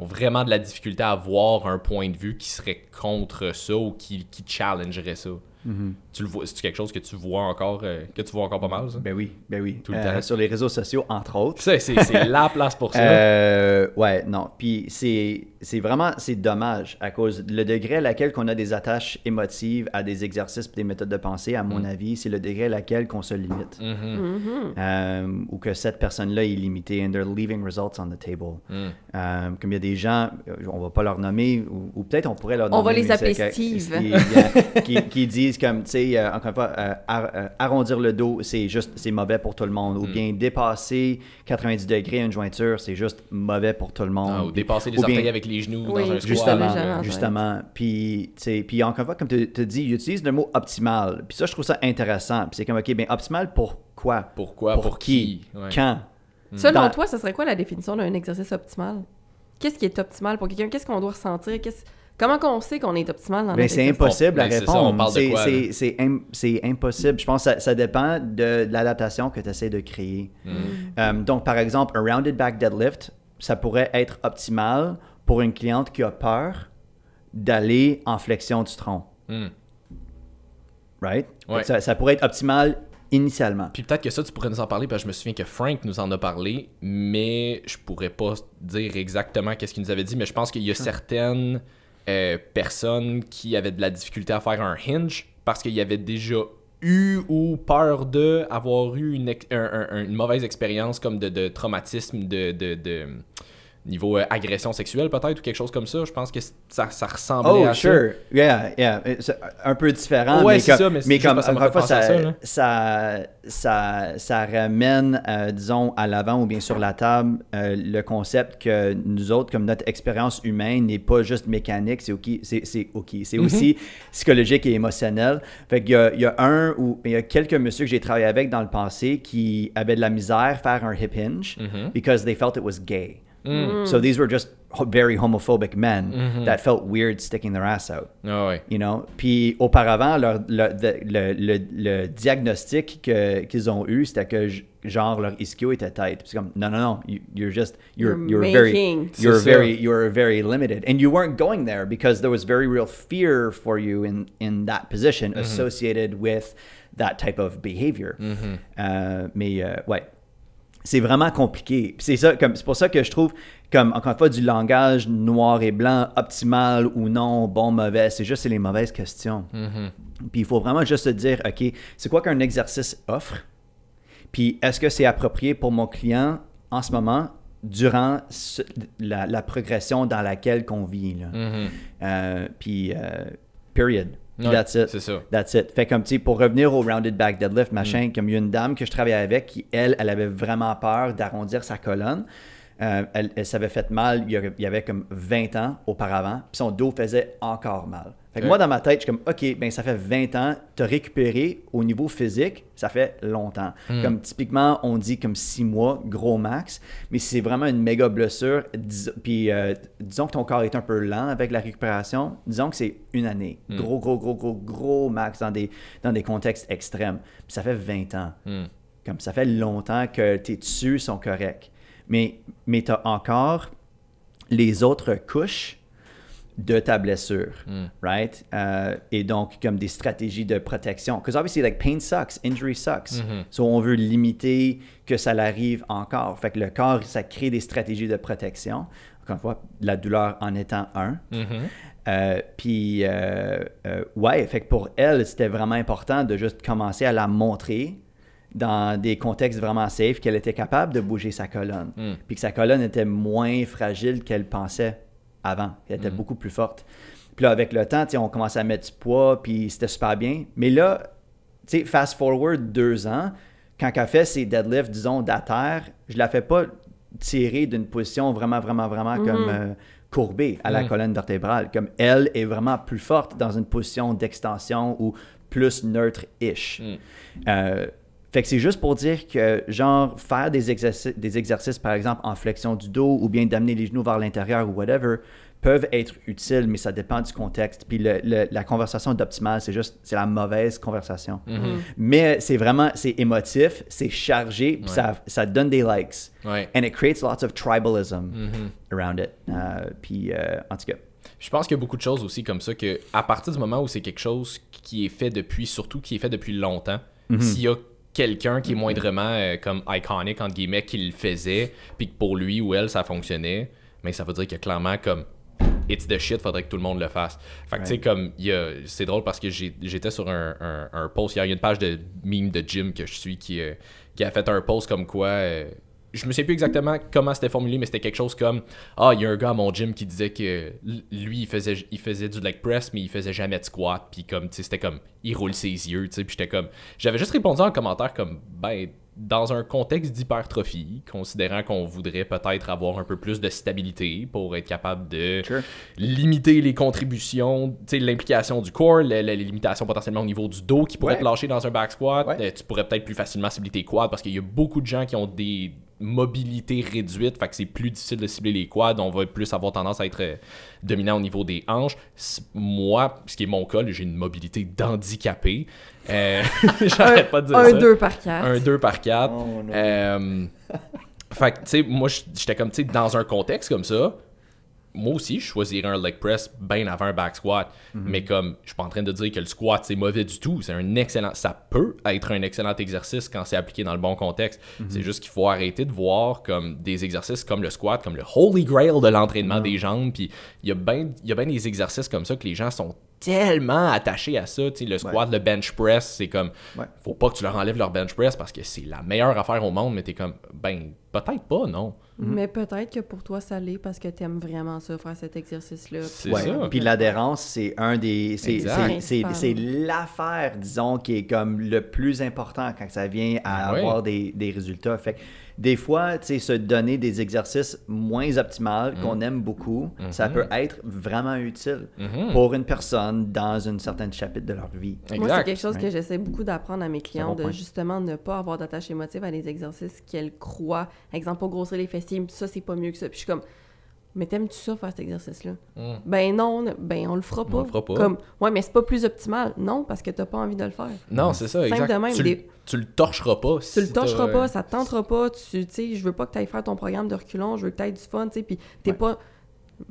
vraiment de la difficulté à voir un point de vue qui serait contre ça ou qui, challengerait ça. Mhm tu vois, c'est quelque chose que tu vois encore, euh, que tu vois encore pas mal, ça? Ben oui, ben oui. Tout le euh, temps. Sur les réseaux sociaux, entre autres. C'est, c'est, la (laughs) place pour ça. Euh, ouais, non. Puis c'est, c'est vraiment, c'est dommage à cause le degré à laquelle qu'on a des attaches émotives à des exercices des méthodes de pensée, à mon mm. avis, c'est le degré à laquelle qu'on se limite. Mm-hmm. Mm-hmm. ou que cette personne-là est limitée and they're leaving results on the table. Mm. comme il y a des gens, on va pas leur nommer, ou, peut-être on pourrait leur nommer. On va les appeler Steve. (laughs) Qui, disent comme, tu sais, euh, encore une fois, euh, euh, arrondir le dos, c'est juste, c'est mauvais pour tout le monde. Ou mm. bien dépasser 90 degrés une jointure, c'est juste mauvais pour tout le monde. Ah, ou dépasser les orteils avec les genoux dans un squat, justement. Puis, puis encore une fois, comme tu te dis, utilise le mot optimal. Puis ça, je trouve ça intéressant. Puis c'est comme, OK, bien, optimal pour quoi? Pourquoi? Pour, qui? Quand? Mm. Selon toi, ce serait quoi la définition d'un exercice optimal? Qu'est-ce qui est optimal pour quelqu'un? Qu'est-ce qu'on doit ressentir? Qu'est-ce... Comment on sait qu'on est optimal dans Mais ben, C'est impossible à répondre. C'est impossible. Je pense que ça, dépend de, l'adaptation que tu essaies de créer. Hmm. Euh, donc, par exemple, un rounded back deadlift, ça pourrait être optimal pour une cliente qui a peur d'aller en flexion du tronc. Hmm. Right? Ça, pourrait être optimal initialement. Puis peut-être que ça, tu pourrais nous en parler, parce que je me souviens que Frank nous en a parlé, mais je pourrais pas dire exactement qu'est-ce qu'il nous avait dit, mais je pense qu'il y a ah. certaines euh, personne qui avait de la difficulté à faire un hinge parce qu'il y avait déjà eu ou peur de avoir eu une, une mauvaise expérience comme de, de traumatisme, de, de, de niveau euh, agression sexuelle peut-être ou quelque chose comme ça. Je pense que ça, ça oh, sure. Yeah, yeah. Euh, un peu différent. Ouais, mais comme, ça, mais, comme ça, fois, ça, ça, ça, ramène, euh, disons, à l'avant ou bien sur la table le concept que nous autres, comme notre expérience humaine n'est pas juste mécanique, c'est ok c'est c'est mm-hmm. aussi psychologique et émotionnel. Fait qu'il y a, il y a un ou y a quelques messieurs que j'ai travaillé avec dans le passé qui avaient de la misère à faire un hip hinge parce mm-hmm. because they felt it was gay. Mm. So these were just very homophobic men mm -hmm. that felt weird sticking their ass out. Oh, oui. You know? Puis auparavant, leur, le, le, le, diagnostic qu'ils ont eu, c'était que genre leur ischio était tight. C'est comme non non non, you, you're just you're you're, you're very you're very you're very limited and you weren't going there because there was very real fear for you in in that position mm -hmm. associated with that type of behavior. -hmm. Uh, mais uh, ouais. c'est vraiment compliqué. C'est ça, comme c'est pour ça que je trouve comme encore une fois du langage noir et blanc optimal ou non, bon mauvais, c'est juste les mauvaises questions. Mm-hmm. Puis il faut vraiment juste se dire ok, c'est quoi qu'un exercice offre Puis est-ce que c'est approprié pour mon client en ce moment durant la, progression dans laquelle qu'on vit mm-hmm. euh, puis euh, period that's it. That's it. Fait comme, tu pour revenir au rounded back deadlift, machin, mm. comme il y a une dame que je travaillais avec qui, elle, elle avait vraiment peur d'arrondir sa colonne. Euh, elle, elle s'avait fait mal il y avait comme 20 ans auparavant, puis son dos faisait encore mal moi, dans ma tête, je suis comme, OK, ben, ça fait 20 ans, t'as récupéré au niveau physique, ça fait longtemps. Hmm. Comme typiquement, on dit comme 6 mois, gros max, mais c'est vraiment une méga blessure, puis euh, disons que ton corps est un peu lent avec la récupération, disons que c'est une année. Hmm. Gros, gros, gros, gros, gros max dans des, dans des contextes extrêmes. ça fait 20 ans. Hmm. Comme ça fait longtemps que tes tissus sont corrects. Mais, mais t'as encore les autres couches de ta blessure, hmm. right? Euh, et donc, comme des stratégies de protection. que obviously, like, pain sucks, injury sucks. donc mm-hmm. on veut limiter que ça l'arrive encore. Fait que le corps, ça crée des stratégies de protection. Encore une fois, la douleur en étant un. Mm-hmm. Euh, puis, euh, ouais, fait que pour elle, c'était vraiment important de juste commencer à la montrer dans des contextes vraiment safe qu'elle était capable de bouger sa colonne. Mm. Puis que sa colonne était moins fragile qu'elle pensait avant. Elle était mm. beaucoup plus forte. Puis là, avec le temps, on commence à mettre du poids, puis c'était super bien. Mais là, fast forward deux ans, quand elle fait ses deadlifts, disons, d'à terre, je la fais pas tirer d'une position vraiment, vraiment, vraiment mm-hmm. comme euh, courbée à la mm. colonne vertébrale. Comme elle est vraiment plus forte dans une position d'extension ou plus neutre-ish. Mm. Euh, fait que c'est juste pour dire que, genre, faire des, exercices, des exercices, par exemple, en flexion du dos ou bien d'amener les genoux vers l'intérieur ou whatever, peuvent être utiles, mais ça dépend du contexte. Puis la conversation d'optimal, c'est juste, c'est la mauvaise conversation. Mm-hmm. Mm-hmm. Mais c'est vraiment, c'est émotif, c'est chargé, puis ça, ça, donne des likes. And it creates lots of tribalism mm-hmm. around it. Euh, puis, euh, en tout cas. Je pense qu'il y a beaucoup de choses aussi comme ça que, à partir du moment où c'est quelque chose qui est fait depuis, surtout qui est fait depuis longtemps, s'il y a quelqu'un qui est mm-hmm. moindrement euh, comme iconic entre guillemets, qu'il le faisait, puis que pour lui ou elle, ça fonctionnait, mais ça veut dire que clairement, comme it's the shit, faudrait que tout le monde le fasse. Fait que tu sais, comme, c'est drôle parce que j'étais sur un, post il y a une page de meme de Jim que je suis qui, euh, a fait un post comme quoi. Euh, je me sais plus exactement comment c'était formulé, mais c'était quelque chose comme Ah, il y a un gars à mon gym qui disait que lui, il faisait, il faisait du leg press, mais il faisait jamais de squat. Puis comme, tu sais, c'était comme, il roule ses yeux, tu sais. Puis j'étais comme, j'avais juste répondu en commentaire comme, ben, dans un contexte d'hypertrophie, considérant qu'on voudrait peut-être avoir un peu plus de stabilité pour être capable de limiter les contributions, tu sais l'implication du corps, les, limitations potentiellement au niveau du dos qui pourrait te être dans un back squat. Euh, tu pourrais peut-être plus facilement cibler tes quads parce qu'il y a beaucoup de gens qui ont des mobilité réduite, fait que c'est plus difficile de cibler les quads, on va plus avoir tendance à être euh, dominant au niveau des hanches. Moi, ce qui est mon cas, j'ai une mobilité d'handicapé. Euh, (laughs) j'arrête pas de dire un ça. Un 2 par 4. Un 2 par 4. fait que, tu sais, moi, j'étais comme, tu sais, dans un contexte comme ça, moi aussi, je choisirais un leg press bien avant un back squat. Mhm. Mais comme je suis pas en train de dire que le squat c'est mauvais du tout, c'est un excellent, ça peut être un excellent exercice quand c'est appliqué dans le bon contexte. Mhm. C'est juste qu'il faut arrêter de voir comme des exercices comme le squat, comme le holy grail de l'entraînement mhm. des jambes. Puis il y a bien, des exercices comme ça que les gens sont tellement attachés à ça. le squat, le bench press, c'est comme, faut pas que tu leur enlèves leur bench press parce que c'est la meilleure affaire au monde, mais es comme, ben, Peut-être pas, non. Mhm. Mais peut-être que pour toi, ça l'est parce que tu aimes vraiment ça, faire cet exercice-là. C'est ça. Puis l'adhérence, c'est un des. C'est l'affaire, disons, qui est comme le plus important quand ça vient à ah avoir des, résultats. Fait des fois, tu sais, se donner des exercices moins optimales qu'on mhm. aime beaucoup, ça mhm. peut être vraiment utile pour une personne dans un certain chapitre de leur vie. Moi, c'est quelque chose que j'essaie beaucoup d'apprendre à mes clients, de justement ne pas avoir d'attache émotive à des exercices qu'elles croient exemple, pour grossir les fessiers, ça, c'est pas mieux que ça. Puis je suis comme, mais t'aimes-tu ça faire cet exercice-là? Hmm. Ben non, ben on le fera pas. le fera pas. Comme, ouais, mais c'est pas plus optimal. Non, parce que t'as pas envie de le faire. Non, c'est ça, exactement. tu, le torcheras pas. Tu le torcheras pas, ça te tentera pas. Tu sais, je veux pas que t'ailles faire ton programme de reculon, je veux que t'ailles du fun, tu sais. Puis t'es pas.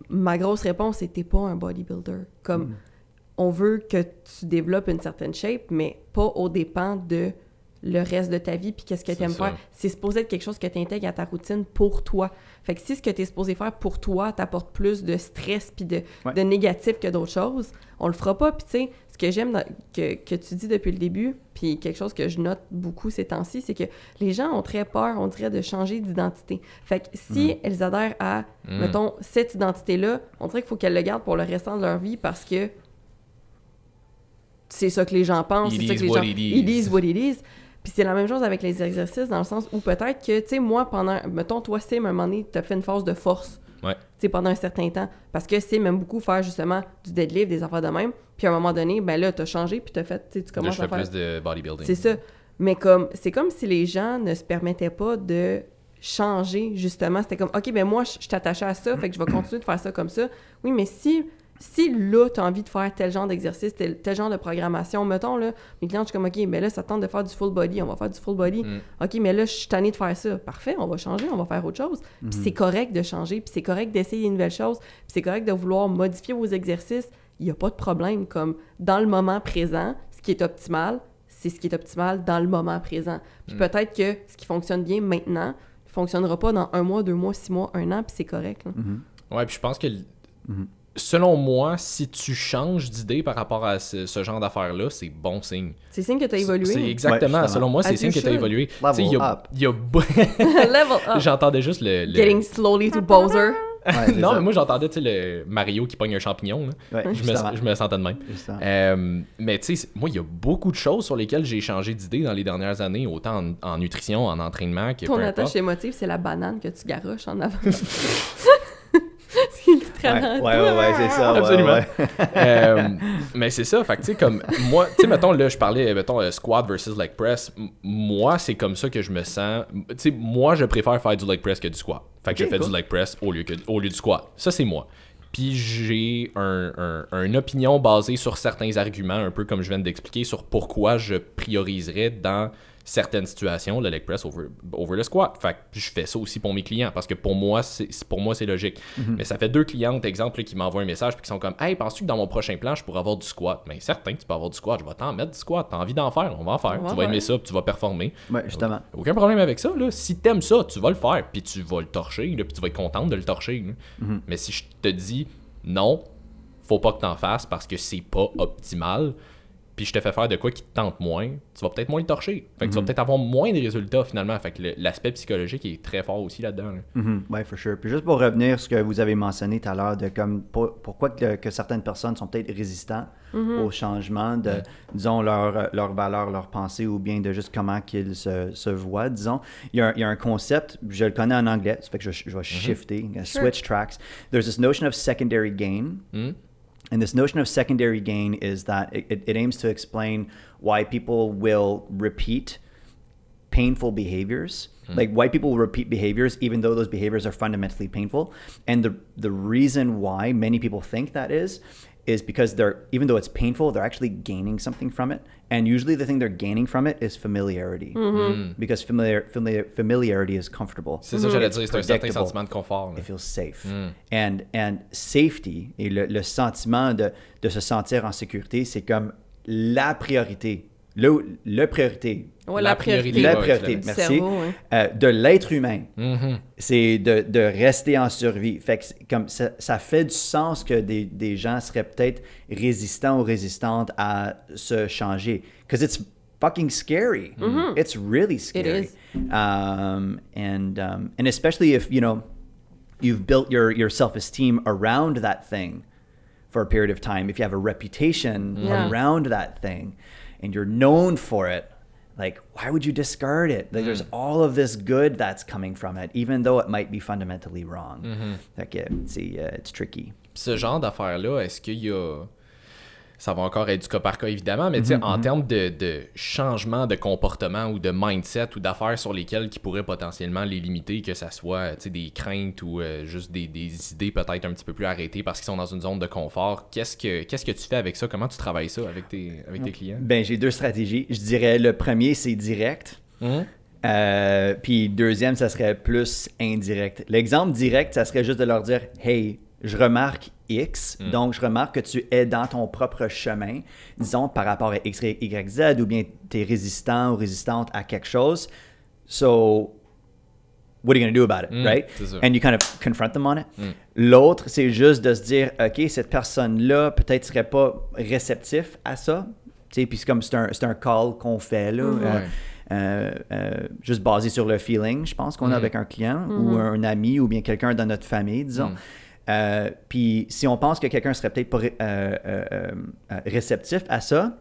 Ma grosse réponse, c'est t'es pas un bodybuilder. Comme, hmm. on veut que tu développes une certaine shape, mais pas au dépens de le reste de ta vie, puis qu'est-ce que tu aimes faire. C'est supposé être quelque chose que tu intègres à ta routine pour toi. Fait que si ce que tu es supposé faire pour toi t'apporte plus de stress puis de, de, négatif que d'autres choses, on le fera pas. Puis tu sais, ce que j'aime que, que, tu dis depuis le début, puis quelque chose que je note beaucoup ces temps-ci, c'est que les gens ont très peur, on dirait, de changer d'identité. Fait que si mm. elles adhèrent à, mm. mettons, cette identité-là, on dirait qu'il faut qu'elles le gardent pour le restant de leur vie parce que c'est ça que les gens pensent, c'est ça que les gens... Ils disent what puis c'est la même chose avec les exercices, dans le sens où peut-être que, tu sais, moi, pendant, mettons, toi, Sim, à un moment donné, tu as fait une phase de force. Ouais. Tu sais, pendant un certain temps. Parce que c'est même beaucoup faire justement du deadlift, des affaires de même. Puis à un moment donné, ben là, tu as changé, puis tu as fait, tu sais, tu commences là, je fais faire. de bodybuilding. C'est ça. Mais comme, c'est comme si les gens ne se permettaient pas de changer, justement. C'était comme, OK, ben moi, je, je t'attachais à ça, fait que je vais continuer de faire ça comme ça. Oui, mais si si là, tu as envie de faire tel genre d'exercice, tel, genre de programmation, mettons, là, mes clients, je suis comme, OK, mais là, ça tente de faire du full body, on va faire du full body. Mm. OK, mais là, je suis tanné de faire ça. Parfait, on va changer, on va faire autre chose. Puis mm-hmm. c'est correct de changer, puis c'est correct d'essayer une nouvelle chose, puis c'est correct de vouloir modifier vos exercices. Il n'y a pas de problème. Comme dans le moment présent, ce qui est optimal, c'est ce qui est optimal dans le moment présent. Puis mm. peut-être que ce qui fonctionne bien maintenant ne fonctionnera pas dans un mois, deux mois, six mois, un an, puis c'est correct. Mm-hmm. Ouais, puis je pense que. Mm-hmm selon moi, si tu changes d'idée par rapport à ce, genre d'affaires-là, c'est bon signe. C'est signe que tu as évolué. C'est exactement. selon moi, c'est signe que tu as évolué. Level y a, up. Y a... (laughs) J'entendais juste le, Getting slowly to Bowser. non, mais moi, j'entendais le Mario qui pogne un champignon. je, me, je, me, sentais de même. Euh, mais tu sais, moi, il y a beaucoup de choses sur lesquelles j'ai changé d'idée dans les dernières années, autant en, nutrition, en entraînement que. Ton attache émotive, c'est la banane que tu garoches en avant. (laughs) Ouais, ouais, c'est ça. Absolument. (laughs) Euh, mais c'est ça, fait tu sais, comme moi, tu sais, mettons, là, je parlais, euh, mettons, euh, squat versus leg press. Moi, c'est comme ça que je me sens. Tu sais, moi, je préfère faire du leg press que du squat. Fait que je fais du leg press au lieu, que, au lieu du squat. Ça, c'est moi. Puis j'ai un, un, une opinion basée sur certains arguments, un peu comme je viens d'expliquer, sur pourquoi je prioriserais dans certaines situations, le leg press over, le squat. Fait je fais ça aussi pour mes clients parce que pour moi, c'est logique. Mm-hmm. Mais ça fait deux clientes, exemple, qui m'envoient un message puis qui sont comme Hey, penses-tu que dans mon prochain plan, je pourrais avoir du squat? Mais ben, certain que tu peux avoir du squat, je vais t'en mettre du squat, t'as envie d'en faire, on va en faire. tu vas aimer ça, puis tu vas performer. justement. Aucun problème avec ça. Là. Si t'aimes ça, tu vas le faire, puis tu vas le torcher, puis tu vas être contente de le torcher. Hein. Mm-hmm. Mais si je te dis non, faut pas que t'en fasses parce que c'est pas optimal puis je te fais faire de quoi qui te tente moins, tu vas peut-être moins le torcher. Fait que tu vas mhm. peut-être avoir moins de résultats finalement. Fait que l'aspect psychologique est très fort aussi là-dedans. Mhm. Oui, for sure. Puis juste pour revenir sur ce que vous avez mentionné tout à l'heure, de comme pourquoi que, certaines personnes sont peut-être résistantes mhm. au changement de, disons, leur, leur valeur, leur pensée ou bien de juste comment qu'ils se, voient, disons. Il y, a un, concept, je le connais en anglais, ça fait que je, je vais shifter, switch tracks. There's this notion of secondary gain. And this notion of secondary gain is that it, it aims to explain why people will repeat painful behaviors. Hmm. Like why people repeat behaviors, even though those behaviors are fundamentally painful. And the the reason why many people think that is, is because they're even though it's painful, they're actually gaining something from it. and usually the thing they're gaining from it is familiarity mm-hmm. mm. because familiar, familiar, familiarity is comfortable c'est ça j'allais mm-hmm. dire c'est un certain sentiment de confort it feels safe mm. and, and safety et le, le sentiment de, de se sentir en sécurité c'est comme la priorité le, priorité. la, priorité. merci. Euh, de l'être humain, mm-hmm. c'est de, rester en survie. comme ça, ça, fait du sens que des, gens seraient peut-être résistants ou résistantes à se changer. Because it's fucking scary. Mm -hmm. It's really scary. It is. Um, and, um, and especially if, you know, you've built your, your self-esteem around that thing for a period of time, if you have a reputation around that thing. and you're known for it, like why would you discard it like, mm. there's all of this good that's coming from it even though it might be fundamentally wrong mm -hmm. like, yeah, it's, yeah, it's tricky ce genre d'affaires là est-ce qu'il y a Ça va encore être du cas par cas, évidemment, mais mm-hmm, en mm-hmm. termes de, changement de comportement ou de mindset ou d'affaires sur lesquelles qui pourraient potentiellement les limiter, que ce soit des craintes ou euh, juste des, des idées peut-être un petit peu plus arrêtées parce qu'ils sont dans une zone de confort, qu'est-ce que, que tu fais avec ça? Comment tu travailles ça avec tes, clients? Ben, j'ai deux stratégies. Je dirais le premier, c'est direct. Puis mm-hmm. euh, le puis deuxième, ça serait plus indirect. L'exemple direct, ça serait juste de leur dire Hey, je remarque X. Hmm. Donc, je remarque que tu es dans ton propre chemin, disons, par rapport à X, Y, Z, ou bien tu es résistant ou résistante à quelque chose. So, what are you going to do about it, hmm, right? And you kind of confront them on it. Hmm. L'autre, c'est juste de se dire, OK, cette personne-là, peut-être serait pas réceptif à ça. Puis c'est comme, c'est un, un, call qu'on fait, là. Euh, euh, euh, juste basé sur le feeling, je pense, qu'on a avec un client ou un ami ou bien quelqu'un dans notre famille, disons. Euh, puis si on pense que quelqu'un serait peut-être pas euh, euh, réceptif à ça,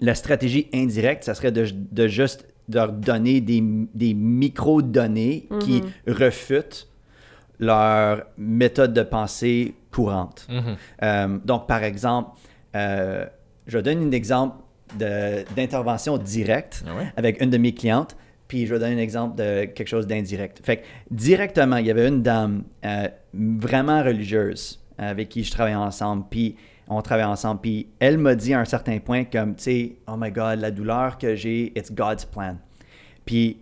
la stratégie indirecte, ça serait de, juste leur donner des, micro-données qui mhm. refutent leur méthode de pensée courante. Mhm. donc, par exemple, je donne un exemple d'intervention directe ah avec une de mes clientes. Puis je vais donner un exemple de quelque chose d'indirect. Fait que directement, il y avait une dame euh, vraiment religieuse avec qui je travaillais ensemble. Puis on travaillait ensemble. Puis elle m'a dit à un certain point comme, tu sais, oh my God, la douleur que j'ai, it's God's plan. Puis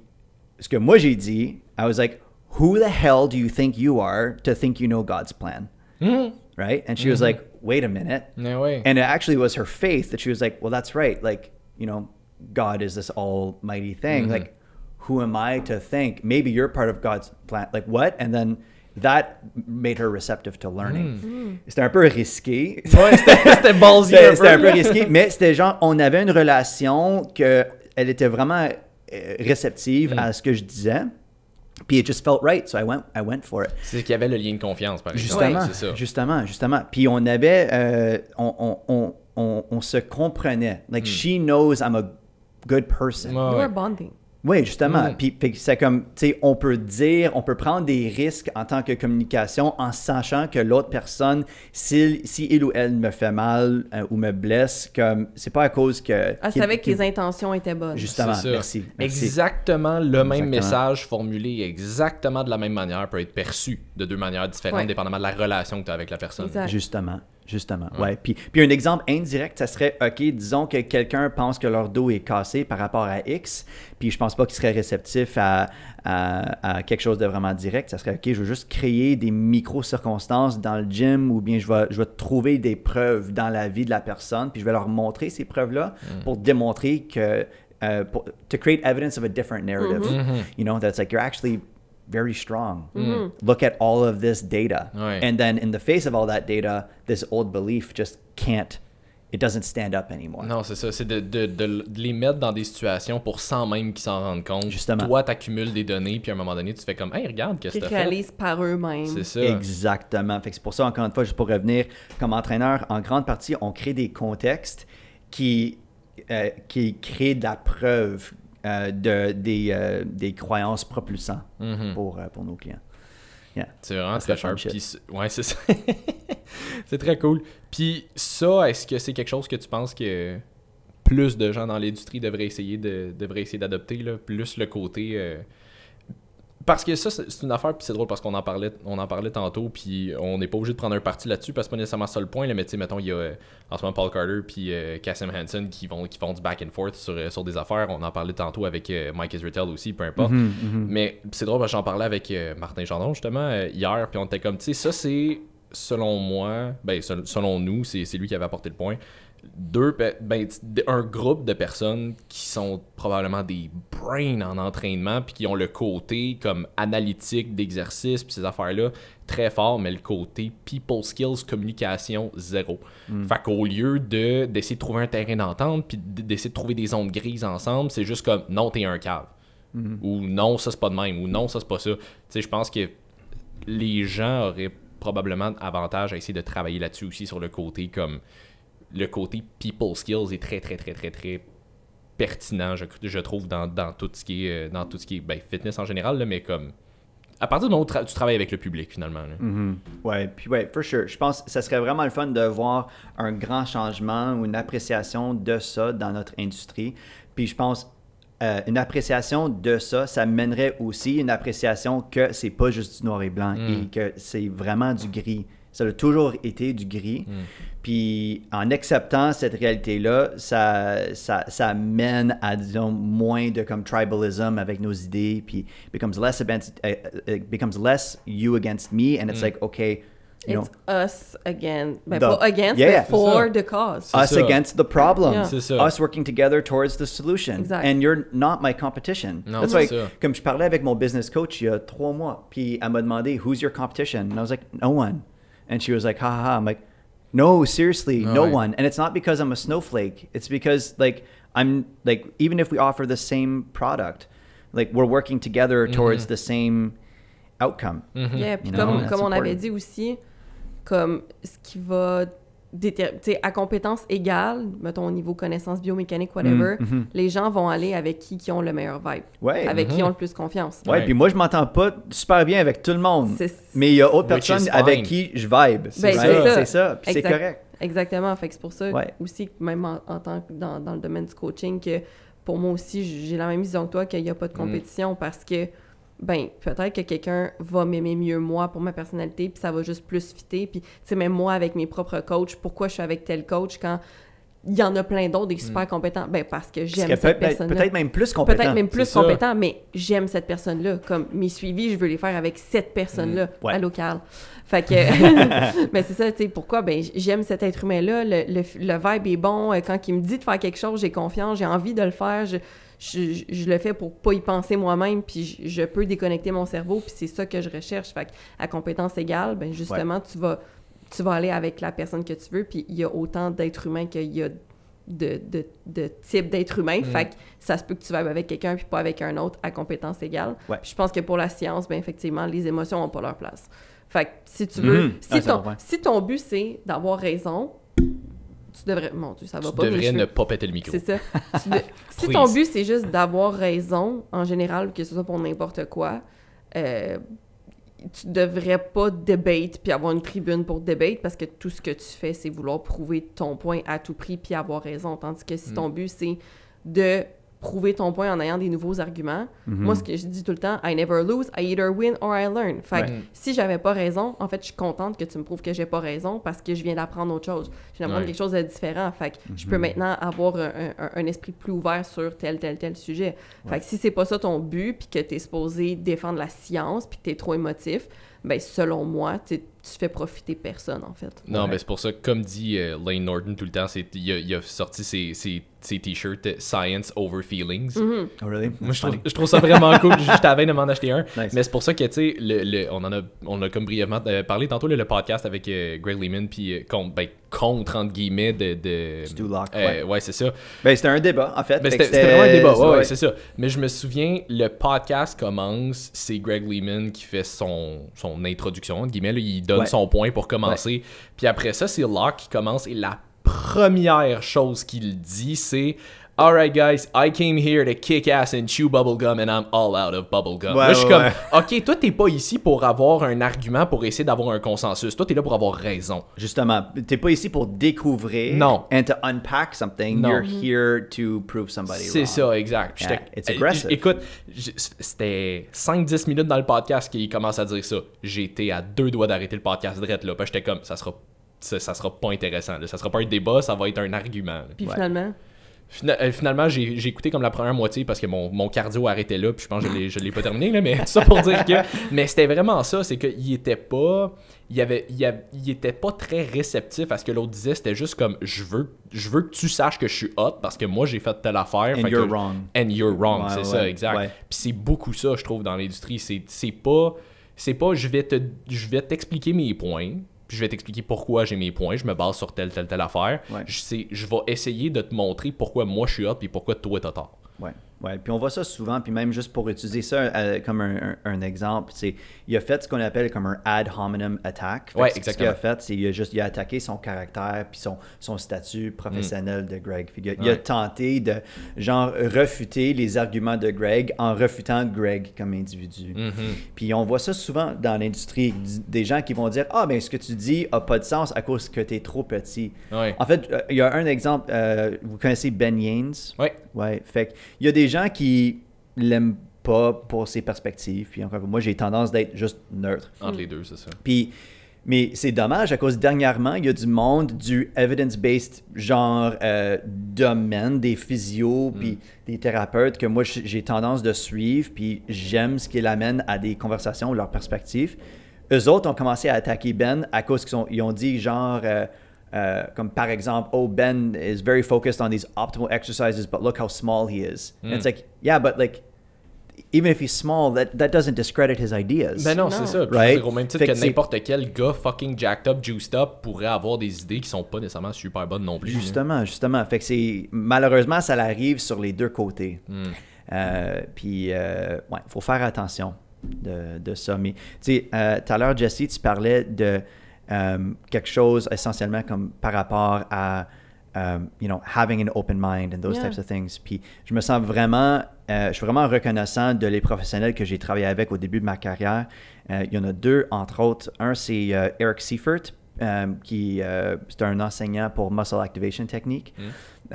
ce que moi j'ai dit, I was like, who the hell do you think you are to think you know God's plan? Hmm. Right? And she was hmm. like, wait a minute. No way. And it actually was her faith that she was like, well, that's right. Like, you know, God is this almighty thing. Hmm. Like, who am I to think maybe you're part of God's plan? Like what? And then that made her receptive to learning. Hmm. Hmm. C'était un peu risqué. (laughs) Ouais, c'était (laughs) ballsy. c'était un peu risqué, mais c'était genre, on avait une relation que elle était vraiment euh, réceptive à hmm. ce que je disais. Puis it just felt right, so I went, I went for it. C'est qu'il y avait le lien de confiance, par exemple. Justement, justement, justement. Puis on avait, euh, on, on, on, on, se comprenait. Like, she knows I'm a good person. You were bonding. Oui, justement. Mm. Puis, c'est comme, tu sais, on peut dire, on peut prendre des risques en tant que communication en sachant que l'autre personne, s'il si il ou elle me fait mal euh, ou me blesse, comme, c'est pas à cause que. Ah, c'est avec que les intentions étaient bonnes. Justement, merci, Exactement le même message formulé exactement de la même manière peut être perçu de deux manières différentes, dépendamment de la relation que tu as avec la personne. Justement. Justement, ouais. Puis, puis, un exemple indirect, ça serait, OK, disons que quelqu'un pense que leur dos est cassé par rapport à X, puis je pense pas qu'il serait réceptif à, à, quelque chose de vraiment direct. Ça serait, OK, je veux juste créer des micro-circonstances dans le gym ou bien je vais, je vais trouver des preuves dans la vie de la personne, puis je vais leur montrer ces preuves-là mm. pour démontrer que, euh, pour, to create evidence of a different narrative. Mm-hmm. You know, that's like you're actually very strong. Mm-hmm. Look at all of this data. And then in the face of all that data, this old belief just can't it doesn't stand up anymore. Non, c'est ça. C'est de, de, de, les mettre dans des situations pour sans même qu'ils s'en rendent compte. Justement. Toi, accumules des données, puis à un moment donné, tu fais comme, hey, regarde, qu'est-ce que tu réalisent par eux-mêmes. C'est ça. Exactement. Fait que c'est pour ça, encore une fois, juste pour revenir, comme entraîneur, en grande partie, on crée des contextes qui, euh, qui créent de la preuve euh, de, des, euh, des, croyances propulsantes mhm. pour, euh, pour nos clients. C'est vraiment très c'est ça. (laughs) c'est très cool. Puis ça, est-ce que c'est quelque chose que tu penses que plus de gens dans l'industrie devraient essayer de, devraient essayer d'adopter, plus le côté parce que ça, c'est une affaire, puis c'est drôle parce qu'on en parlait, en parlait tantôt, puis on n'est pas obligé de prendre un parti là-dessus parce que pas nécessairement ça le point. Là, mais tu sais, mettons, il y a euh, en ce moment Paul Carter puis euh, Cassim Hansen qui vont, qui font du back and forth sur, euh, des affaires. On en parlait tantôt avec Mike Israel aussi, peu importe. Mhm, mhm. Mais c'est drôle parce que j'en parlais avec Martin Gendron justement hier, puis on était comme, tu sais, ça c'est selon moi, ben, selon nous, c'est lui qui avait apporté le point. Deux, ben, un groupe de personnes qui sont probablement des brains en entraînement, puis qui ont le côté comme analytique d'exercice, puis ces affaires-là, très fort, mais le côté people skills, communication, zéro. Hmm. Fait qu'au lieu d'essayer de, trouver un terrain d'entente, puis d'essayer de trouver des zones grises ensemble, c'est juste comme non, t'es un cave. Hmm. Ou non, ça c'est pas de même, ou non, ça c'est pas ça. Tu sais, je pense que les gens auraient probablement avantage à essayer de travailler là-dessus aussi sur le côté comme le côté people skills est très très très très très pertinent je, je trouve dans, dans, tout ce qui est euh, dans tout ce qui est ben, fitness en général là, mais comme à partir du moment où tu travailles avec le public finalement. Mm-hmm. Ouais, puis ouais, for sure. Je pense que ça serait vraiment le fun de voir un grand changement ou une appréciation de ça dans notre industrie. Puis je pense euh, une appréciation de ça, ça mènerait aussi une appréciation que c'est pas juste du noir et blanc mm. et que c'est vraiment du gris. Ça a toujours été du gris. Mm. Puis en acceptant cette réalité-là, ça, ça, ça, mène à, disons, moins de comme tribalism avec nos idées. Puis it euh, euh, becomes less, you against me. And it's mm. like, okay, it's know, us again the, against yeah, yeah. for so, the cause so, us so. against the problem yeah. us working together towards the solution Exactly. and you're not my competition no, that's why like, comme je parlais avec mon business coach il y a trois mois puis elle m'a demandé who's your competition and I was like no one and she was like ha ha, ha. I'm like no seriously no, no right. one and it's not because I'm a snowflake it's because like I'm like even if we offer the same product like we're working together mm-hmm. towards mm -hmm. the same outcome. Mm -hmm. Yeah, puis comme, comme on avait dit aussi, comme ce qui va à compétence égale, mettons au niveau connaissance biomécanique, whatever, mm, mm-hmm. les gens vont aller avec qui qui ont le meilleur vibe, avec qui mm-hmm. ont le plus confiance. Ouais, puis moi je m'entends pas super bien avec tout le monde, mais il y a autre personne avec qui je vibe. Ben, c'est ça, c'est ça, puis c'est correct. Exactement, fait c'est pour ça aussi même en, tant que dans, le domaine du coaching que pour moi aussi j'ai la même vision que toi qu'il n'y a pas de mm. compétition parce que ben peut-être que quelqu'un va m'aimer mieux moi pour ma personnalité puis ça va juste plus fitter puis tu sais même moi avec mes propres coachs pourquoi je suis avec tel coach quand il y en a plein d'autres des mm. super compétents ben parce que j'aime cette ben, personne-là. peut-être même plus compétent peut-être même plus compétent mais j'aime cette personne là comme mes suivis je veux les faire avec cette personne là mm. à local fait que (laughs) (laughs) mais c'est ça tu sais pourquoi ben j'aime cet être humain là le, le, vibe est bon euh, quand il me dit de faire quelque chose j'ai confiance j'ai envie de le faire je, je, le fais pour pas y penser moi-même, puis je, peux déconnecter mon cerveau, puis c'est ça que je recherche. Fait à compétence égale, ben justement, tu vas tu vas aller avec la personne que tu veux, puis il y a autant d'êtres humains qu'il y a de, de, de types d'êtres humains. Mm. Fait ça se peut que tu vas avec quelqu'un, puis pas avec un autre à compétence égale. je pense que pour la science, ben effectivement, les émotions n'ont pas leur place. Fait si tu veux, mm-hmm. si, ah, ton, si ton but c'est d'avoir raison, tu devrais. Mon Dieu, ça va pas. Tu devrais ne pas péter le micro. (laughs) si ton but, c'est juste d'avoir raison, en général, que ce soit pour n'importe quoi, euh, tu devrais pas débattre puis avoir une tribune pour débattre parce que tout ce que tu fais, c'est vouloir prouver ton point à tout prix puis avoir raison. Tandis que si mm. ton but, c'est de prouver ton point en ayant des nouveaux arguments. Mhm. Moi, ce que je dis tout le temps, I never lose, I either win or I learn. Fait que si j'avais pas raison, en fait, je suis contente que tu me prouves que j'ai pas raison parce que je viens d'apprendre autre chose. Je viens d'apprendre quelque chose de différent. Fait que je peux mhm. maintenant avoir un, esprit plus ouvert sur tel, tel, tel sujet. Fait que si c'est pas ça ton but, puis que t'es es supposé défendre la science, puis que tu es trop émotif, ben selon moi, tu tu fais profiter personne, en fait. Non, mais c'est pour ça comme dit euh, Lane Norton tout le temps, c'est, il, a, sorti ses, ses, t-shirts euh, Science Over Feelings. Mm-hmm. oh, really? Moi, je trouve, ça vraiment cool. (laughs) Je t'avais de m'en acheter un. Mais c'est pour ça que, tu sais, le, on en a, on a comme brièvement euh, parlé tantôt, le, podcast avec Greg Lehman, puis ben, contre, entre guillemets, de. de ouais. c'est ça. Ben, c'était un débat, en fait. Ben, c'était, vraiment un débat, ouais, c'est ça. Mais je me souviens, le podcast commence, c'est Greg Lehman qui fait son, son introduction, entre guillemets, là, donne son point pour commencer. Puis après ça, c'est Locke qui commence et la première chose qu'il dit, c'est Alright guys, I came here to kick ass and chew bubblegum and I'm all out of bubblegum. Ouais, je suis comme, ok, toi t'es pas ici pour avoir un argument pour essayer d'avoir un consensus. Toi t'es là pour avoir raison. Justement, t'es pas ici pour découvrir. Non. And to unpack something. Non. You're mm-hmm. here to prove somebody C'est ça, exact. it's aggressive. Écoute, c'était 5-10 minutes dans le podcast qu'il commence à dire ça. J'étais à deux doigts d'arrêter le podcast direct là. Parce que j'étais comme, ça sera, ça, sera pas intéressant. Ça sera pas un débat, ça va être un argument. Puis finalement. Euh, finalement, j'ai écouté comme la première moitié parce que mon, cardio arrêtait là, puis je pense que je l'ai pas terminé, là, mais (laughs) ça pour dire que. (laughs) Mais c'était vraiment ça, c'est qu'il était pas. Il, avait, il, il était pas très réceptif à ce que l'autre disait, c'était juste comme je veux, je veux que tu saches que je suis hot parce que moi j'ai fait telle affaire. And you're wrong. And you're wrong, c'est ça, exact. Puis c'est beaucoup ça, je trouve, dans l'industrie. C'est pas. C'est pas je vais te je vais t'expliquer mes points je vais t'expliquer pourquoi j'ai mes points, je me base sur telle, telle, telle affaire. Je, sais, je vais essayer de te montrer pourquoi moi je suis hot et pourquoi toi t'as tort. Ouais. Oui, puis on voit ça souvent, puis même juste pour utiliser ça euh, comme un, exemple, c'est il a fait ce qu'on appelle comme un ad hominem attack. Oui, exactement. Ce qu'il a fait, c'est il a juste il a attaqué son caractère puis son, son statut professionnel de Greg. Il a, tenté de genre refuter les arguments de Greg en refutant Greg comme individu. Mm-hmm. Puis on voit ça souvent dans l'industrie, des gens qui vont dire ah mais ben, ce que tu dis a pas de sens à cause que tu es trop petit. En fait, euh, il y a un exemple, euh, vous connaissez Ben Yanes. Oui. Ouais, fait il y a des gens qui l'aiment pas pour ses perspectives. Puis encore, moi, j'ai tendance d'être juste neutre. Entre hmm. les deux, c'est ça. Puis, mais c'est dommage à cause dernièrement, il y a du monde du evidence-based genre euh, domaine, des physios, hmm. puis des thérapeutes que moi, j'ai tendance de suivre. Puis j'aime ce qu'ils amènent à des conversations, ou leurs perspectives. Eux autres ont commencé à attaquer Ben à cause qu'ils ont dit genre. Euh, Uh, comme par exemple, oh, Ben is very focused on these optimal exercises, but look how small he is. it's hmm. like, yeah, but like, even if he's small, that, that doesn't discredit his ideas. Ben non, c'est ça. Right? au même titre que, n'importe quel gars fucking jacked up, juiced up, pourrait avoir des idées qui sont pas nécessairement super bonnes non plus. Justement, justement. Fait que c'est... Malheureusement, ça arrive sur les deux côtés. Hmm. Euh, puis, ouais, euh, ouais, faut faire attention de, de ça. Mais, tu sais, euh, tout à l'heure, Jesse, tu parlais de... Um, quelque chose essentiellement comme par rapport à um, you know, having an open mind and those types of things. Puis je me sens vraiment, euh, je suis vraiment reconnaissant de les professionnels que j'ai travaillé avec au début de ma carrière. Euh, il y en a deux, entre autres. Un, c'est euh, Eric Seifert, um, qui est un enseignant pour Muscle Activation Technique.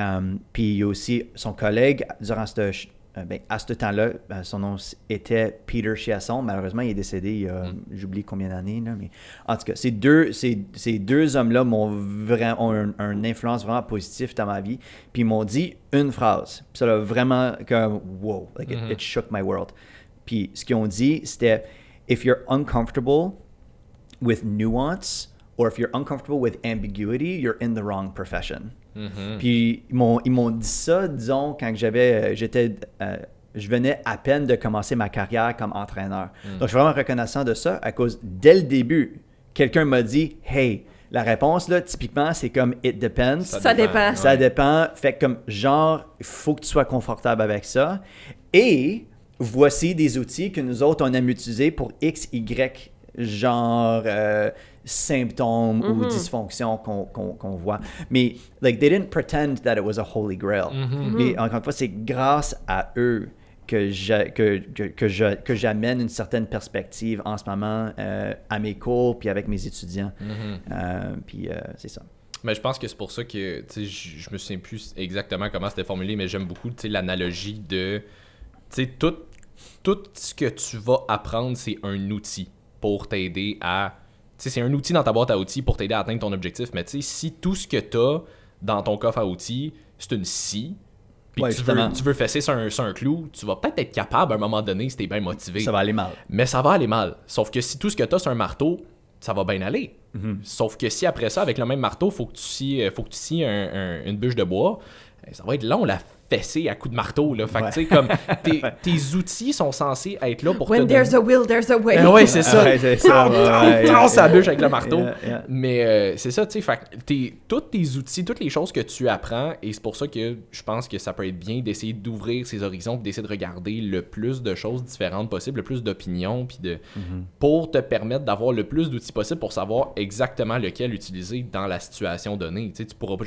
Mm. puis il y a aussi son collègue durant cette, euh, ben, à ce temps-là, ben, son nom était Peter Chiasson. Malheureusement, il est décédé il y a, mm. j'oublie combien d'années. mais... En tout cas, ces deux, deux hommes-là m'ont ont une influence vraiment positive dans ma vie. Puis ils m'ont dit une phrase. Puis ça a vraiment comme wow, it mm-hmm. shook my world. Puis ce qu'ils ont dit, c'était If you're uncomfortable with nuance or if you're uncomfortable with ambiguity, you're in the wrong profession. Mhm. Puis ils m'ont dit ça, disons, quand j'avais, euh, j'étais, euh, je venais à peine de commencer ma carrière comme entraîneur. Mhm. Donc, je suis vraiment reconnaissant de ça à cause, dès le début, quelqu'un m'a dit Hey, la réponse, là, typiquement, c'est comme It depends. Ça dépend. Ça dépend. Fait comme, genre, il faut que tu sois confortable avec ça. Et voici des outils que nous autres, on aime utiliser pour X, Y, genre. Euh, symptômes ou mm-hmm. dysfonctions qu'on voit. Mais, like, they didn't pretend that it was a holy grail. Mm-hmm. Mais mm-hmm. encore une fois, c'est grâce à eux que j'amène que, que, que une certaine perspective en ce moment euh, à mes cours puis avec mes étudiants. Euh, puis euh, c'est ça. Mais je pense que c'est pour ça que je me souviens plus exactement comment c'était formulé, mais j'aime beaucoup l'analogie de tout, tout ce que tu vas apprendre, c'est un outil pour t'aider à c'est un outil dans ta boîte à outils pour t'aider à atteindre ton objectif, mais si tout ce que tu as dans ton coffre à outils, c'est une scie, puis que tu, veux, tu, fesser sur un, clou, tu vas peut-être être capable à un moment donné si t'es bien motivé. Ça va aller mal. Mais ça va aller mal. Sauf que si tout ce que t'as, c'est un marteau, ça va bien aller. Mhm. Sauf que si après ça, avec le même marteau, faut que tu euh, faut que tu scies une bûche de bois, ben, ça va être long. La fessé à coups de marteau. Là. Fait comme (laughs) tes, outils sont censés être là pour When te there's a will, there's a way. Ah ah c'est ça. Ah ouais, avec le marteau. Mais euh, c'est ça, tu sais, fait tous tes outils, toutes les choses que tu apprends, et c'est pour ça que je pense que ça peut être bien d'essayer d'ouvrir ses horizons, d'essayer de regarder le plus de choses différentes possible, le plus d'opinions, puis de... Mm-hmm. pour te permettre d'avoir le plus d'outils possible pour savoir exactement lequel utiliser dans la situation donnée. Tu pourras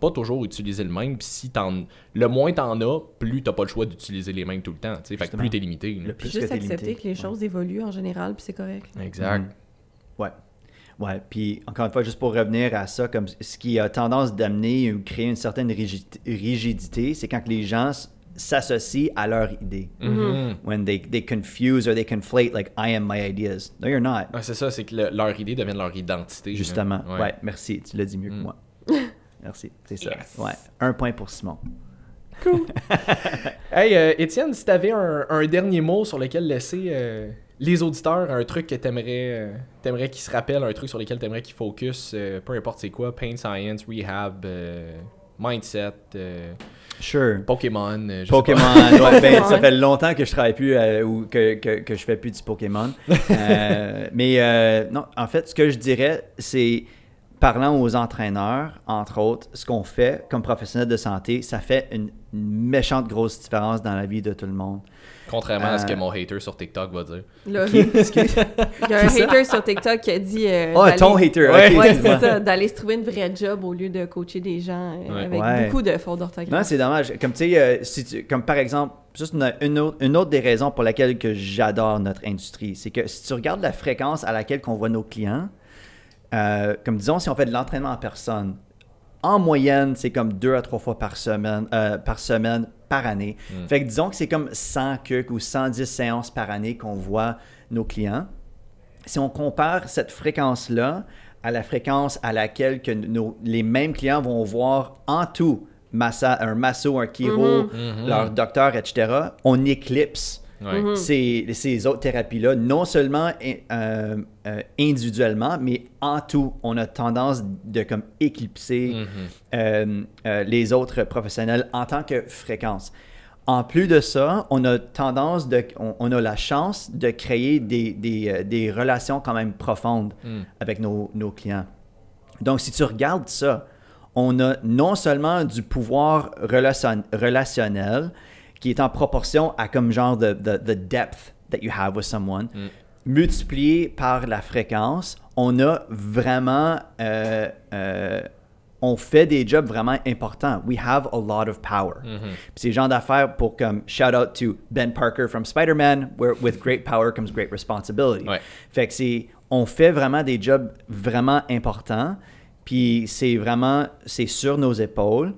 pas toujours utiliser le même, puis si t'en le moins t'en as, plus t'as pas le choix d'utiliser les mêmes tout le temps. Fait que plus t'es limité. Le juste accepter que les choses évoluent en général, puis c'est correct. Exact. Oui. Mm. Ouais. Ouais, puis encore une fois, juste pour revenir à ça, comme ce qui a tendance d'amener ou créer une certaine rigidité, c'est quand les gens s'associent à leur idée. Mm-hmm. Mm-hmm. When they, they confuse or they conflate, like, I am my ideas. No, you're not. Ah, c'est ça, c'est que leur idée devient leur identité. Justement, ouais. merci, tu l'as dit mieux que mm. moi. (laughs) merci, c'est ça. Ouais, un point pour Simon. Cool. (laughs) hey, euh, Étienne, si tu avais un, dernier mot sur lequel laisser euh, les auditeurs, un truc que tu aimerais, euh, qu'ils se rappellent, un truc sur lequel tu aimerais qu'ils focus, peu importe c'est quoi, pain science, rehab, mindset. Sure. Pokémon. Je Pokémon. Sais pas. ouais, ben, ça fait longtemps que je travaille plus ou que, que, je fais plus du Pokémon. (laughs) mais non, en fait, ce que je dirais, c'est parlant aux entraîneurs, entre autres, ce qu'on fait comme professionnel de santé, ça fait une, méchante grosse différence dans la vie de tout le monde. Contrairement à ce que euh, mon hater sur TikTok va dire. Là, (laughs) Il y a un hater sur TikTok qui a dit. Euh, ah, ton hater, c'est ça. D'aller se trouver une vraie job au lieu de coacher des gens euh, avec beaucoup de fautes d'orthographe. Non, c'est dommage. Comme, tu comme par exemple, juste une, une, autre, une, autre, des raisons pour laquelle que j'adore notre industrie, c'est que si tu regardes la fréquence à laquelle qu'on voit nos clients, euh, comme disons, si on fait de l'entraînement en personne, en moyenne, c'est comme deux à trois fois par semaine, euh, par, semaine par année. Hmm. Fait que disons que c'est comme 100 cucs ou 110 séances par année qu'on voit nos clients. Si on compare cette fréquence-là à la fréquence à laquelle que les mêmes clients vont voir en tout un masso, un kilo, mm-hmm. mm-hmm. leur docteur, etc., on éclipse Ouais. Mhm. ces, autres thérapies-là, non seulement euh, euh, individuellement, mais en tout, on a tendance de comme éclipser mhm. euh, les autres professionnels en tant que fréquence. En plus de ça, on a tendance de, on, a la chance de créer des, des, relations quand même profondes mm. avec nos, nos, clients. Donc, si tu regardes ça, on a non seulement du pouvoir relationnel, qui est en proportion à comme genre de the, the, depth that you have with someone. Mm. Multiplié par la fréquence, on a vraiment. Euh, euh, on fait des jobs vraiment importants. We have a lot of power. Mm-hmm. C'est genre d'affaires pour comme shout out to Ben Parker from Spider-Man, where with great power comes great responsibility. Fait que c'est. On fait vraiment des jobs vraiment importants, puis c'est vraiment. C'est sur nos épaules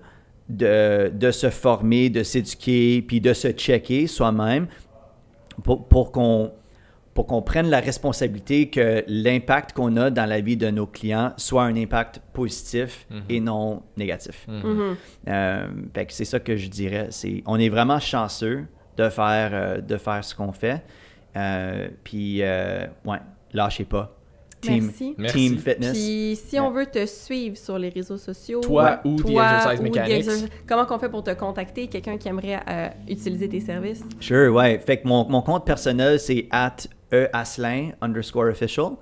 de, de se former, de s'éduquer, puis de se checker soi-même pour, pour qu'on pour qu'on prenne la responsabilité que l'impact qu'on a dans la vie de nos clients soit un impact positif mm-hmm. et non négatif. Mm-hmm. Mm-hmm. Euh, c'est ça que je dirais. C'est on est vraiment chanceux de faire, euh, de faire ce qu'on fait. Euh, puis, ouais, lâchez pas. Merci. Team Fitness. Puis si on veut te suivre sur les réseaux sociaux, toi ou The Exercise Mechanics, comment qu'on fait pour te contacter, quelqu'un qui aimerait euh, utiliser tes services? Sure, ouais. Fait que mon, mon compte personnel, c'est at easlin underscore official.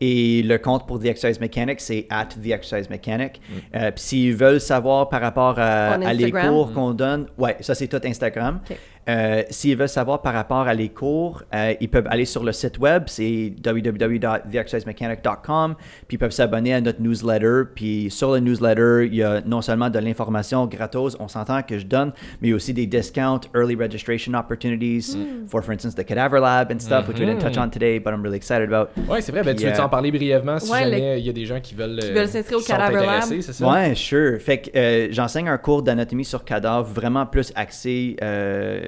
Et le compte pour The Exercise Mechanic, c'est at The Exercise Mechanic. Mm. Euh, Puis s'ils veulent savoir par rapport à, les cours qu'on donne, ouais, ça c'est tout Instagram. Euh, s'ils veulent savoir par rapport à les cours, euh, ils peuvent aller sur le site web, c'est www.theexercisemechanic.com, puis ils peuvent s'abonner à notre newsletter. Puis sur le newsletter, il y a non seulement de l'information gratos, on s'entend que je donne, mais il y a aussi des discounts, early registration opportunities hmm. for, for instance, the Cadaver Lab and stuff, which we didn't touch hmm. on today, but I'm really excited about. Ouais, c'est vrai. Ben, tu veux euh, en parler brièvement si jamais il y a des gens qui veulent, qui veulent s'inscrire au Cadaver Lab. Oui, Ouais, sure. Fait que j'enseigne un cours d'anatomie sur cadavre vraiment plus axé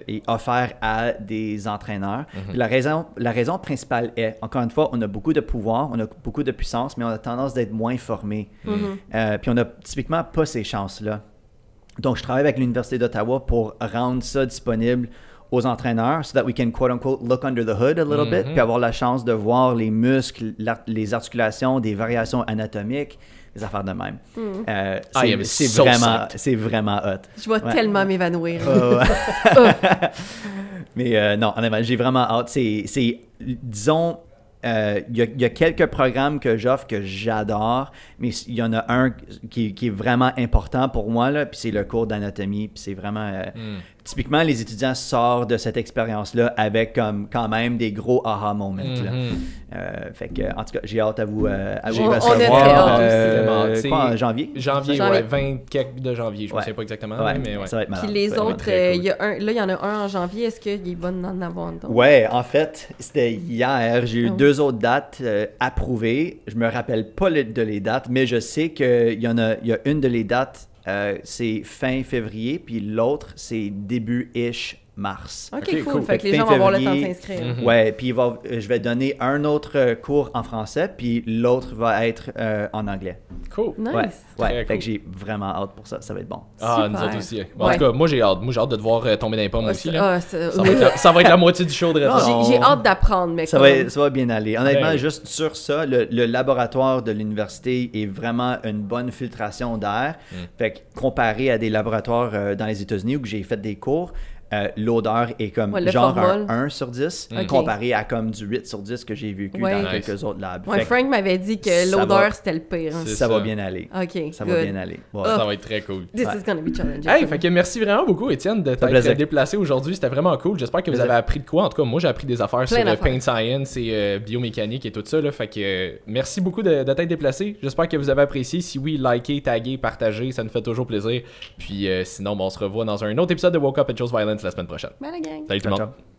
et offert à des entraîneurs. Mhm. la, raison, la raison principale est, encore une fois, on a beaucoup de pouvoir, on a beaucoup de puissance, mais on a tendance d'être moins formé. Mhm. Mhm. Euh, puis on n'a typiquement pas ces chances-là. Donc, je travaille avec l'Université d'Ottawa pour rendre ça disponible aux entraîneurs, so that we can quote unquote look under the hood a little bit, puis avoir la chance de voir les muscles, les articulations, des variations anatomiques, des affaires de même. Hmm. Euh, ah, c'est vraiment, c'est vraiment hot. Je vois tellement m'évanouir. Oh, (laughs) oh. (laughs) Mais euh, non, j'ai vraiment hâte. C'est, disons, euh, il y, a quelques programmes que j'offre que j'adore, mais il y en a un qui, est vraiment important pour moi, là, puis c'est le cours d'anatomie, puis c'est vraiment... Hmm typiquement, les étudiants sortent de cette expérience-là avec comme quand même des gros aha moments. Mhm. Euh, fait que, en tout cas, j'ai hâte à vous, euh, à vous recevoir. Euh, euh quoi, en janvier? Janvier, oui, 24 de janvier, je ne me sais pas exactement. mais ouais. Ça va être Puis les autres, y a un, là, il y en a un en janvier, est-ce qu'il est bon d'en avoir un Oui, en fait, c'était hier, j'ai eu ah deux autres dates approuvées. Je me rappelle pas de les dates, mais je sais qu'il y en a, y a une de les dates euh, c'est fin février, puis l'autre, c'est début-ish mars. OK, cool. Fait, que, les gens vont avoir le temps de s'inscrire. Mhm. Ouais, puis euh, je vais donner un autre euh, cours en français, puis l'autre va être euh, en anglais. Cool. Nice. Ouais, Fait que j'ai vraiment hâte pour ça. Ça va être bon. Ah, nous autres aussi. En tout cas, moi, j'ai hâte. Moi, j'ai hâte de devoir voir tomber dans les pommes ah, aussi. Là. Ah, ça, va être la, moitié du show de J'ai hâte d'apprendre, mec. Ça va, ça va, bien aller. Honnêtement, juste sur ça, le, laboratoire de l'université est vraiment une bonne filtration d'air. Mm. Fait que comparé à des laboratoires dans les États-Unis où j'ai fait des cours, euh, l'odeur est comme genre un 1 sur 10, comparé à comme du 8 sur 10 que j'ai vécu dans quelques autres labs. Frank m'avait dit que l'odeur, c'était le pire. Hein. Ça, va bien aller. Ça va bien aller. Ça va être très cool. This is merci vraiment beaucoup, Étienne, de t'être déplacé aujourd'hui. C'était vraiment cool. J'espère que vous avez appris de quoi. En tout cas, moi, j'ai appris des affaires sur le euh, paint science et euh, biomécanique et tout ça. Là. Fait que merci beaucoup de, t'être déplacé. J'espère que vous avez apprécié. Si oui, likez, taguez, partagez. Ça nous fait toujours plaisir. Puis sinon, ben, on se revoit dans un autre épisode de Woke Up and Chose Violence la semaine prochaine. Bye la gang. Salut tout le monde.